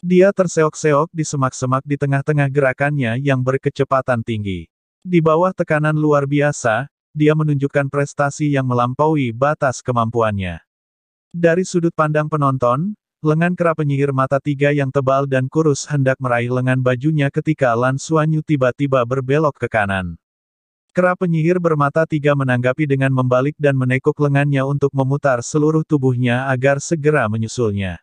Dia terseok-seok di semak-semak di tengah-tengah gerakannya yang berkecepatan tinggi. Di bawah tekanan luar biasa, dia menunjukkan prestasi yang melampaui batas kemampuannya. Dari sudut pandang penonton, lengan kera penyihir mata tiga yang tebal dan kurus hendak meraih lengan bajunya ketika Lan Suanyu tiba-tiba berbelok ke kanan. Kera penyihir bermata tiga menanggapi dengan membalik dan menekuk lengannya untuk memutar seluruh tubuhnya agar segera menyusulnya.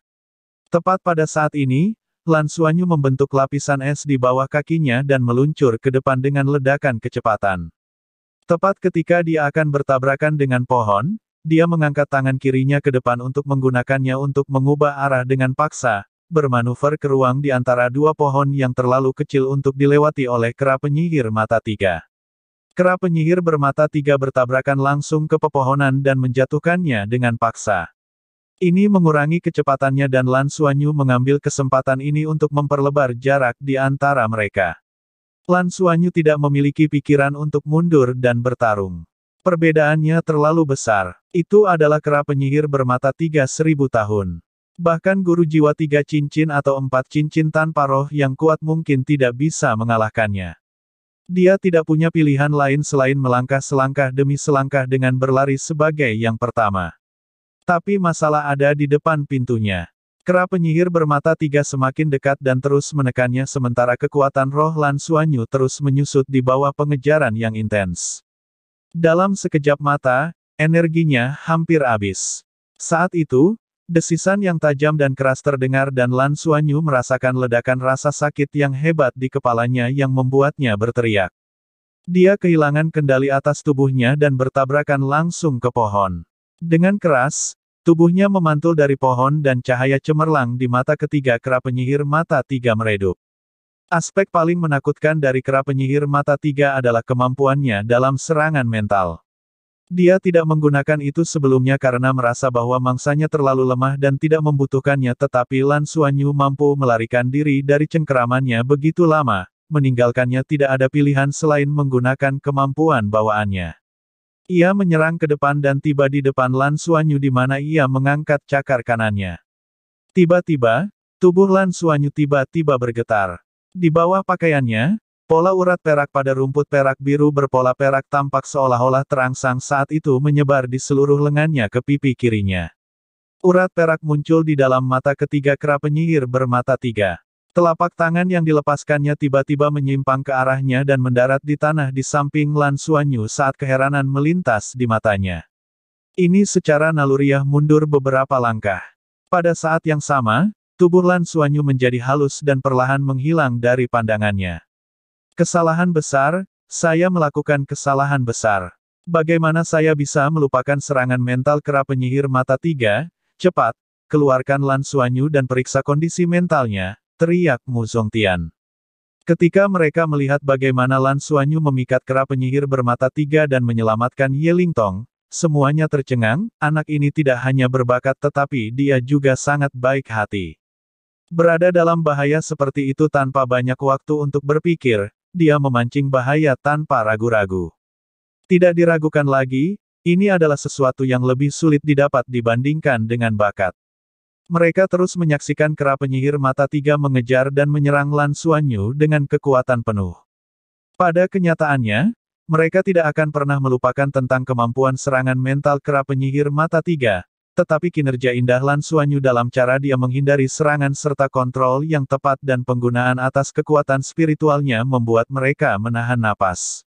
Tepat pada saat ini, Lan Suanyu membentuk lapisan es di bawah kakinya dan meluncur ke depan dengan ledakan kecepatan. Tepat ketika dia akan bertabrakan dengan pohon, dia mengangkat tangan kirinya ke depan untuk menggunakannya untuk mengubah arah dengan paksa, bermanuver ke ruang di antara dua pohon yang terlalu kecil untuk dilewati oleh kera penyihir mata tiga. Kera penyihir bermata tiga bertabrakan langsung ke pepohonan dan menjatuhkannya dengan paksa. Ini mengurangi kecepatannya dan Lan Suanyu mengambil kesempatan ini untuk memperlebar jarak di antara mereka. Lan Suanyu tidak memiliki pikiran untuk mundur dan bertarung. Perbedaannya terlalu besar. Itu adalah kera penyihir bermata tiga seribu tahun. Bahkan guru jiwa tiga cincin atau empat cincin tanpa roh yang kuat mungkin tidak bisa mengalahkannya. Dia tidak punya pilihan lain selain melangkah selangkah demi selangkah dengan berlari sebagai yang pertama. Tapi masalah ada di depan pintunya. Kera penyihir bermata tiga semakin dekat dan terus menekannya sementara kekuatan roh Lan Suanyu terus menyusut di bawah pengejaran yang intens. Dalam sekejap mata, energinya hampir habis. Saat itu, desisan yang tajam dan keras terdengar dan Lan Suanyu merasakan ledakan rasa sakit yang hebat di kepalanya yang membuatnya berteriak. Dia kehilangan kendali atas tubuhnya dan bertabrakan langsung ke pohon. Dengan keras, tubuhnya memantul dari pohon dan cahaya cemerlang di mata ketiga kera penyihir mata tiga meredup. Aspek paling menakutkan dari kera penyihir mata tiga adalah kemampuannya dalam serangan mental. Dia tidak menggunakan itu sebelumnya karena merasa bahwa mangsanya terlalu lemah dan tidak membutuhkannya tetapi Lan Suanyu mampu melarikan diri dari cengkeramannya begitu lama, meninggalkannya tidak ada pilihan selain menggunakan kemampuan bawaannya. Ia menyerang ke depan dan tiba di depan Lan Suanyu di mana ia mengangkat cakar kanannya. Tiba-tiba, tubuh Lan Suanyu tiba-tiba bergetar. Di bawah pakaiannya, pola urat perak pada rumput perak biru berpola perak tampak seolah-olah terangsang saat itu menyebar di seluruh lengannya ke pipi kirinya. Urat perak muncul di dalam mata ketiga kera penyihir bermata tiga. Telapak tangan yang dilepaskannya tiba-tiba menyimpang ke arahnya dan mendarat di tanah di samping Lan Suanyu saat keheranan melintas di matanya. Ini secara naluriah mundur beberapa langkah. Pada saat yang sama, tubuh Lan Suanyu menjadi halus dan perlahan menghilang dari pandangannya. Kesalahan besar, saya melakukan kesalahan besar. Bagaimana saya bisa melupakan serangan mental kera penyihir mata tiga? Cepat, keluarkan Lan Suanyu dan periksa kondisi mentalnya, Teriak Muzong Tian. Ketika mereka melihat bagaimana Lan Suanyu memikat kera penyihir bermata tiga dan menyelamatkan Ling Tong, semuanya tercengang, anak ini tidak hanya berbakat tetapi dia juga sangat baik hati. Berada dalam bahaya seperti itu tanpa banyak waktu untuk berpikir, dia memancing bahaya tanpa ragu-ragu. Tidak diragukan lagi, ini adalah sesuatu yang lebih sulit didapat dibandingkan dengan bakat. Mereka terus menyaksikan kera penyihir mata tiga mengejar dan menyerang Lan Xuanyu dengan kekuatan penuh. Pada kenyataannya, mereka tidak akan pernah melupakan tentang kemampuan serangan mental kera penyihir mata tiga, tetapi kinerja indah Lan Xuanyu dalam cara dia menghindari serangan serta kontrol yang tepat dan penggunaan atas kekuatan spiritualnya membuat mereka menahan napas.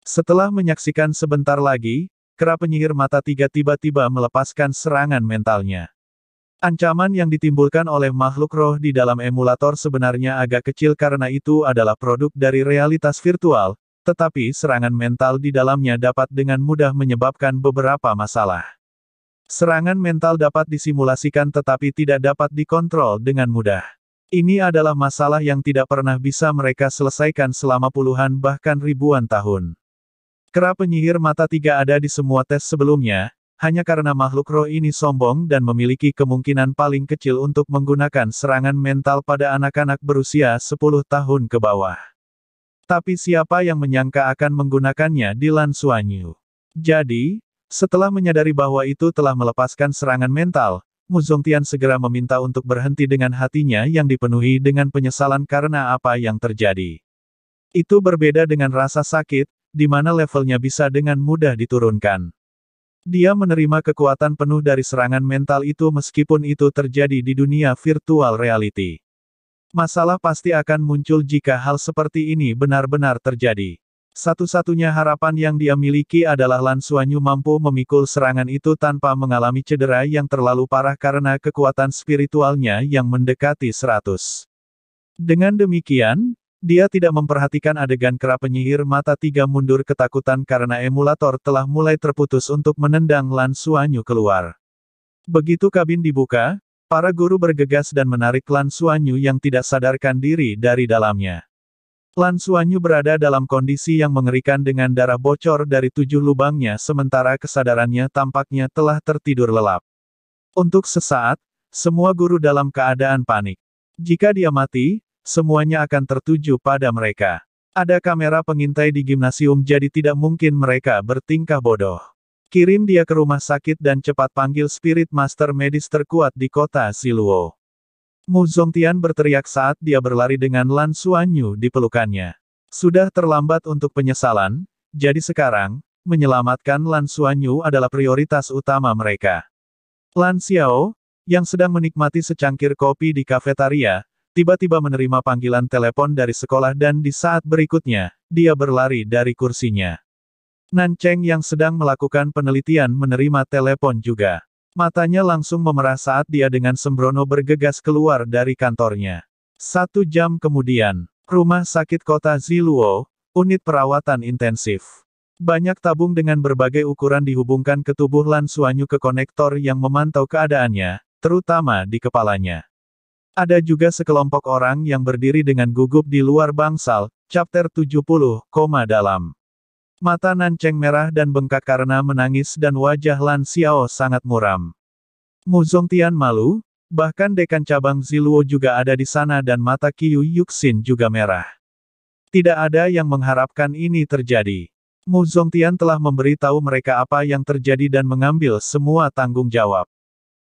Setelah menyaksikan sebentar lagi, kera penyihir mata tiga tiba-tiba melepaskan serangan mentalnya. Ancaman yang ditimbulkan oleh makhluk roh di dalam emulator sebenarnya agak kecil karena itu adalah produk dari realitas virtual, tetapi serangan mental di dalamnya dapat dengan mudah menyebabkan beberapa masalah. Serangan mental dapat disimulasikan tetapi tidak dapat dikontrol dengan mudah. Ini adalah masalah yang tidak pernah bisa mereka selesaikan selama puluhan bahkan ribuan tahun. Kera penyihir mata tiga ada di semua tes sebelumnya, hanya karena makhluk roh ini sombong dan memiliki kemungkinan paling kecil untuk menggunakan serangan mental pada anak-anak berusia 10 tahun ke bawah. Tapi siapa yang menyangka akan menggunakannya di Lan Suanyu? Jadi, setelah menyadari bahwa itu telah melepaskan serangan mental, Mu Zongtian segera meminta untuk berhenti dengan hatinya yang dipenuhi dengan penyesalan karena apa yang terjadi. Itu berbeda dengan rasa sakit, di mana levelnya bisa dengan mudah diturunkan. Dia menerima kekuatan penuh dari serangan mental itu meskipun itu terjadi di dunia virtual reality. Masalah pasti akan muncul jika hal seperti ini benar-benar terjadi. Satu-satunya harapan yang dia miliki adalah Lan Suanyu mampu memikul serangan itu tanpa mengalami cedera yang terlalu parah karena kekuatan spiritualnya yang mendekati seratus. Dengan demikian, dia tidak memperhatikan adegan kera penyihir mata tiga mundur ketakutan karena emulator telah mulai terputus untuk menendang Lan Suanyu keluar. Begitu kabin dibuka, para guru bergegas dan menarik Lan Suanyu yang tidak sadarkan diri dari dalamnya. Lan Suanyu berada dalam kondisi yang mengerikan dengan darah bocor dari tujuh lubangnya sementara kesadarannya tampaknya telah tertidur lelap. Untuk sesaat, semua guru dalam keadaan panik. Jika dia mati, Semuanya akan tertuju pada mereka. Ada kamera pengintai di gimnasium jadi tidak mungkin mereka bertingkah bodoh. Kirim dia ke rumah sakit dan cepat panggil spirit master medis terkuat di kota Siluo. Mu Zongtian berteriak saat dia berlari dengan Lan Suanyu di pelukannya. Sudah terlambat untuk penyesalan, jadi sekarang, menyelamatkan Lan Suanyu adalah prioritas utama mereka. Lan Xiao, yang sedang menikmati secangkir kopi di kafetaria, tiba-tiba menerima panggilan telepon dari sekolah dan di saat berikutnya, dia berlari dari kursinya. Nan Cheng yang sedang melakukan penelitian menerima telepon juga. Matanya langsung memerah saat dia dengan sembrono bergegas keluar dari kantornya. Satu jam kemudian, rumah sakit kota Ziluo, unit perawatan intensif. Banyak tabung dengan berbagai ukuran dihubungkan ke tubuh Lan Suanyu ke konektor yang memantau keadaannya, terutama di kepalanya. Ada juga sekelompok orang yang berdiri dengan gugup di luar bangsal, chapter 70, koma dalam. Mata Nanceng merah dan bengkak karena menangis dan wajah Lan Xiao sangat muram. Muzong Tian malu, bahkan dekan cabang Ziluo juga ada di sana dan mata Qiu Yuxin juga merah. Tidak ada yang mengharapkan ini terjadi. Muzong Tian telah memberitahu mereka apa yang terjadi dan mengambil semua tanggung jawab.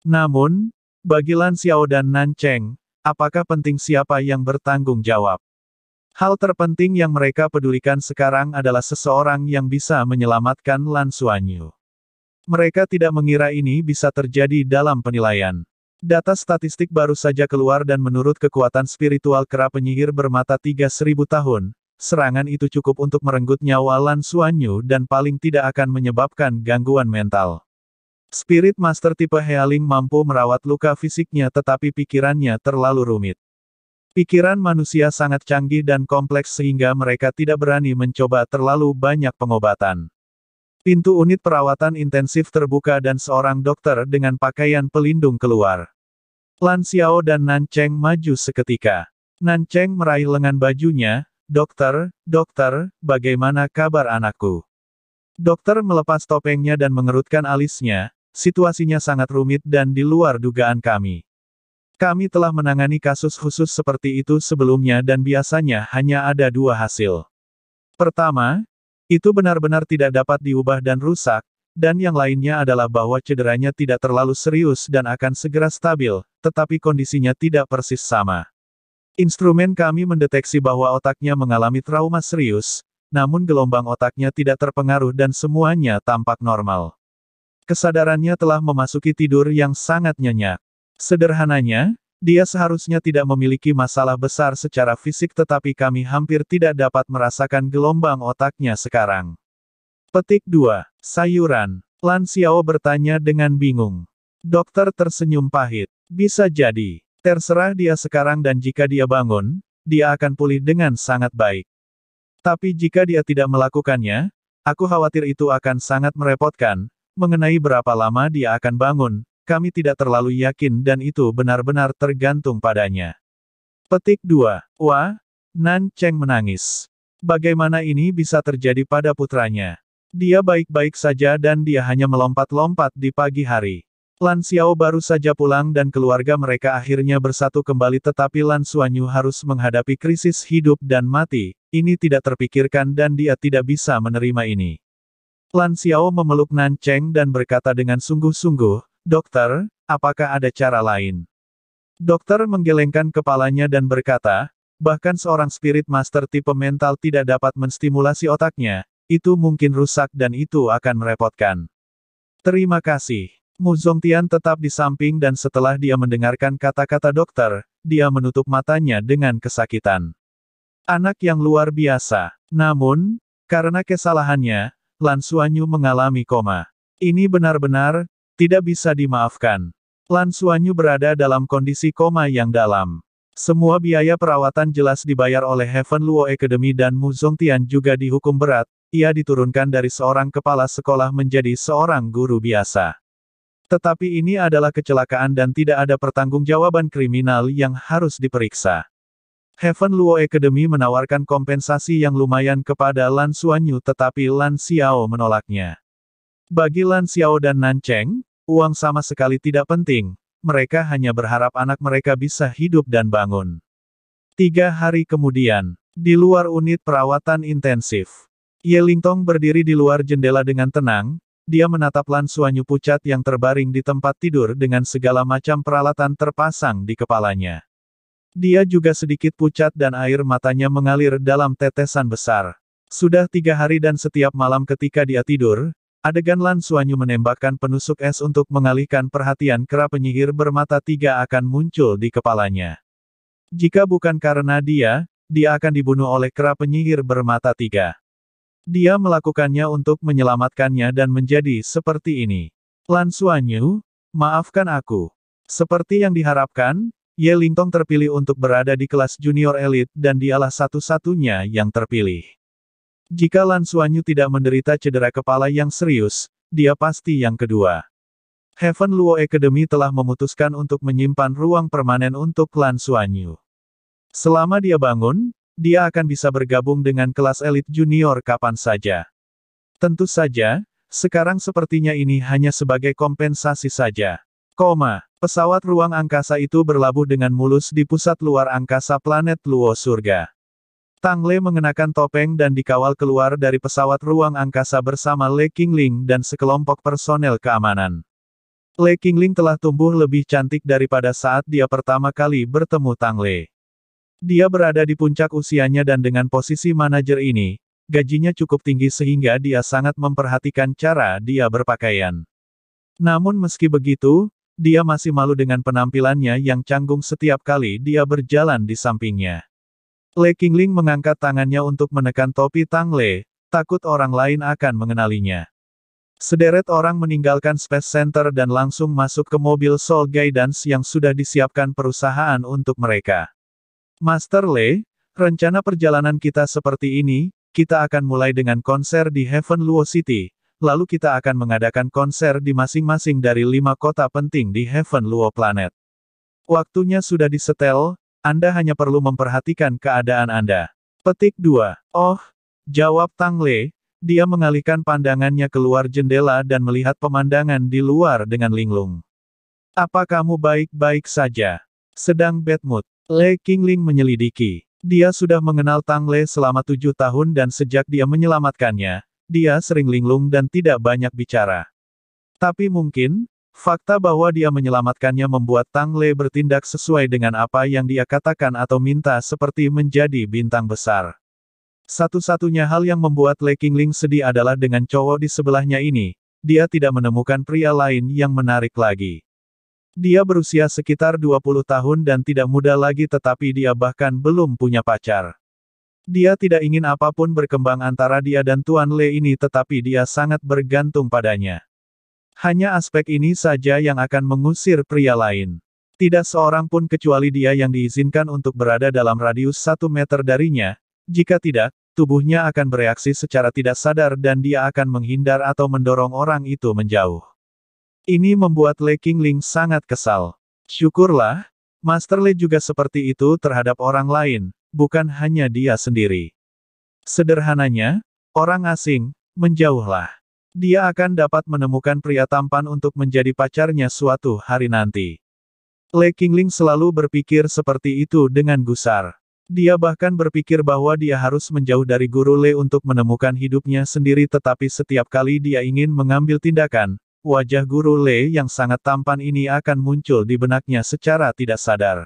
Namun, bagi Lan Xiao dan Nan Cheng, apakah penting siapa yang bertanggung jawab? Hal terpenting yang mereka pedulikan sekarang adalah seseorang yang bisa menyelamatkan Lan Xuanyu. Mereka tidak mengira ini bisa terjadi dalam penilaian. Data statistik baru saja keluar dan menurut kekuatan spiritual kera penyihir bermata 3000 tahun, serangan itu cukup untuk merenggut nyawa Lan Xuanyu dan paling tidak akan menyebabkan gangguan mental. Spirit Master tipe Healing mampu merawat luka fisiknya tetapi pikirannya terlalu rumit. Pikiran manusia sangat canggih dan kompleks sehingga mereka tidak berani mencoba terlalu banyak pengobatan. Pintu unit perawatan intensif terbuka dan seorang dokter dengan pakaian pelindung keluar. Lan Xiao dan Nan Cheng maju seketika. Nan Cheng meraih lengan bajunya, Dokter, dokter, bagaimana kabar anakku? Dokter melepas topengnya dan mengerutkan alisnya, situasinya sangat rumit dan di luar dugaan kami. Kami telah menangani kasus khusus seperti itu sebelumnya dan biasanya hanya ada dua hasil. Pertama, itu benar-benar tidak dapat diubah dan rusak, dan yang lainnya adalah bahwa cederanya tidak terlalu serius dan akan segera stabil, tetapi kondisinya tidak persis sama. Instrumen kami mendeteksi bahwa otaknya mengalami trauma serius, namun gelombang otaknya tidak terpengaruh dan semuanya tampak normal. Kesadarannya telah memasuki tidur yang sangat nyenyak. Sederhananya, dia seharusnya tidak memiliki masalah besar secara fisik tetapi kami hampir tidak dapat merasakan gelombang otaknya sekarang. Petik 2. Sayuran. Lan Xiao bertanya dengan bingung. Dokter tersenyum pahit. Bisa jadi. Terserah dia sekarang dan jika dia bangun, dia akan pulih dengan sangat baik. Tapi jika dia tidak melakukannya, aku khawatir itu akan sangat merepotkan, Mengenai berapa lama dia akan bangun, kami tidak terlalu yakin dan itu benar-benar tergantung padanya. Petik 2. Wah, Nan Cheng menangis. Bagaimana ini bisa terjadi pada putranya? Dia baik-baik saja dan dia hanya melompat-lompat di pagi hari. Lan Xiao baru saja pulang dan keluarga mereka akhirnya bersatu kembali tetapi Lan Xuanyu harus menghadapi krisis hidup dan mati, ini tidak terpikirkan dan dia tidak bisa menerima ini. Lan Xiao memeluk Nan Cheng dan berkata dengan sungguh-sungguh, Dokter, apakah ada cara lain? Dokter menggelengkan kepalanya dan berkata, bahkan seorang spirit master tipe mental tidak dapat menstimulasi otaknya, itu mungkin rusak dan itu akan merepotkan. Terima kasih. Mu Zongtian tetap di samping dan setelah dia mendengarkan kata-kata dokter, dia menutup matanya dengan kesakitan. Anak yang luar biasa. Namun, karena kesalahannya, Lan Suanyu mengalami koma. Ini benar-benar, tidak bisa dimaafkan. Lan Suanyu berada dalam kondisi koma yang dalam. Semua biaya perawatan jelas dibayar oleh Heaven Luo Academy dan Mu Zongtian juga dihukum berat, ia diturunkan dari seorang kepala sekolah menjadi seorang guru biasa. Tetapi ini adalah kecelakaan dan tidak ada pertanggungjawaban kriminal yang harus diperiksa. Heaven Luo Academy menawarkan kompensasi yang lumayan kepada Lan Xuanyu tetapi Lan Xiao menolaknya. Bagi Lan Xiao dan Nan Cheng, uang sama sekali tidak penting, mereka hanya berharap anak mereka bisa hidup dan bangun. Tiga hari kemudian, di luar unit perawatan intensif, Ye Lingtong berdiri di luar jendela dengan tenang, dia menatap Lan Xuanyu pucat yang terbaring di tempat tidur dengan segala macam peralatan terpasang di kepalanya. Dia juga sedikit pucat dan air matanya mengalir dalam tetesan besar. Sudah tiga hari dan setiap malam ketika dia tidur, adegan Lan Suanyu menembakkan penusuk es untuk mengalihkan perhatian kera penyihir bermata tiga akan muncul di kepalanya. Jika bukan karena dia, dia akan dibunuh oleh kera penyihir bermata tiga. Dia melakukannya untuk menyelamatkannya dan menjadi seperti ini. Lan Suanyu, maafkan aku. Seperti yang diharapkan, Ye Lingtong terpilih untuk berada di kelas junior elit dan dialah satu-satunya yang terpilih. Jika Lan Suanyu tidak menderita cedera kepala yang serius, dia pasti yang kedua. Heaven Luo Academy telah memutuskan untuk menyimpan ruang permanen untuk Lan Suanyu. Selama dia bangun, dia akan bisa bergabung dengan kelas elit junior kapan saja. Tentu saja, sekarang sepertinya ini hanya sebagai kompensasi saja. Koma. Pesawat ruang angkasa itu berlabuh dengan mulus di pusat luar angkasa planet Luo Surga. Tang Le mengenakan topeng dan dikawal keluar dari pesawat ruang angkasa bersama Le Qingling dan sekelompok personel keamanan. Le Qingling telah tumbuh lebih cantik daripada saat dia pertama kali bertemu Tang Le. Dia berada di puncak usianya dan dengan posisi manajer ini, gajinya cukup tinggi sehingga dia sangat memperhatikan cara dia berpakaian. Namun meski begitu, dia masih malu dengan penampilannya yang canggung setiap kali dia berjalan di sampingnya. Le Qingling mengangkat tangannya untuk menekan topi Tang Le, takut orang lain akan mengenalinya. Sederet orang meninggalkan Space Center dan langsung masuk ke mobil Soul Guidance yang sudah disiapkan perusahaan untuk mereka. Master Le, rencana perjalanan kita seperti ini, kita akan mulai dengan konser di Heaven Luo City, lalu kita akan mengadakan konser di masing-masing dari lima kota penting di Heaven Luo Planet. Waktunya sudah disetel, Anda hanya perlu memperhatikan keadaan Anda. Petik 2. Oh, jawab Tang Le, dia mengalihkan pandangannya keluar jendela dan melihat pemandangan di luar dengan linglung. Apa kamu baik-baik saja? Sedang bad mood. Le Qingling menyelidiki. Dia sudah mengenal Tang Le selama tujuh tahun dan sejak dia menyelamatkannya, dia sering linglung dan tidak banyak bicara. Tapi mungkin, fakta bahwa dia menyelamatkannya membuat Tang Le bertindak sesuai dengan apa yang dia katakan atau minta seperti menjadi bintang besar. Satu-satunya hal yang membuat Le Qingling sedih adalah dengan cowok di sebelahnya ini, dia tidak menemukan pria lain yang menarik lagi. Dia berusia sekitar 20 tahun dan tidak muda lagi tetapi dia bahkan belum punya pacar. Dia tidak ingin apapun berkembang antara dia dan Tuan Le ini tetapi dia sangat bergantung padanya. Hanya aspek ini saja yang akan mengusir pria lain. Tidak seorang pun kecuali dia yang diizinkan untuk berada dalam radius satu meter darinya, jika tidak, tubuhnya akan bereaksi secara tidak sadar dan dia akan menghindar atau mendorong orang itu menjauh. Ini membuat Le Qingling sangat kesal. Syukurlah, Master Le juga seperti itu terhadap orang lain, bukan hanya dia sendiri. Sederhananya, orang asing, menjauhlah. Dia akan dapat menemukan pria tampan untuk menjadi pacarnya suatu hari nanti. Le Qingling selalu berpikir seperti itu dengan gusar. Dia bahkan berpikir bahwa dia harus menjauh dari guru Le untuk menemukan hidupnya sendiri tetapi setiap kali dia ingin mengambil tindakan, wajah guru Le yang sangat tampan ini akan muncul di benaknya secara tidak sadar.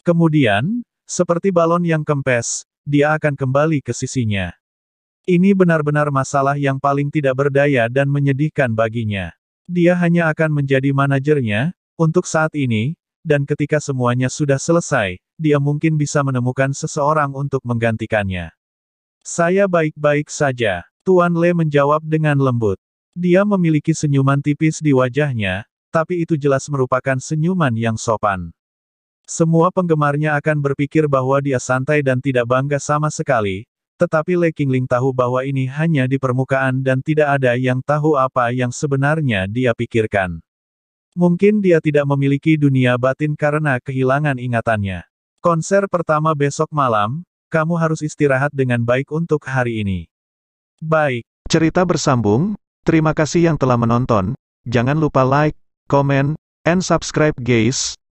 Kemudian, seperti balon yang kempes, dia akan kembali ke sisinya. Ini benar-benar masalah yang paling tidak berdaya dan menyedihkan baginya. Dia hanya akan menjadi manajernya, untuk saat ini, dan ketika semuanya sudah selesai, dia mungkin bisa menemukan seseorang untuk menggantikannya. Saya baik-baik saja, Tuan Le menjawab dengan lembut. Dia memiliki senyuman tipis di wajahnya, tapi itu jelas merupakan senyuman yang sopan. Semua penggemarnya akan berpikir bahwa dia santai dan tidak bangga sama sekali, tetapi Le Qingling tahu bahwa ini hanya di permukaan dan tidak ada yang tahu apa yang sebenarnya dia pikirkan. Mungkin dia tidak memiliki dunia batin karena kehilangan ingatannya. Konser pertama besok malam, kamu harus istirahat dengan baik untuk hari ini. Baik. Cerita bersambung, terima kasih yang telah menonton, jangan lupa like, comment, and subscribe guys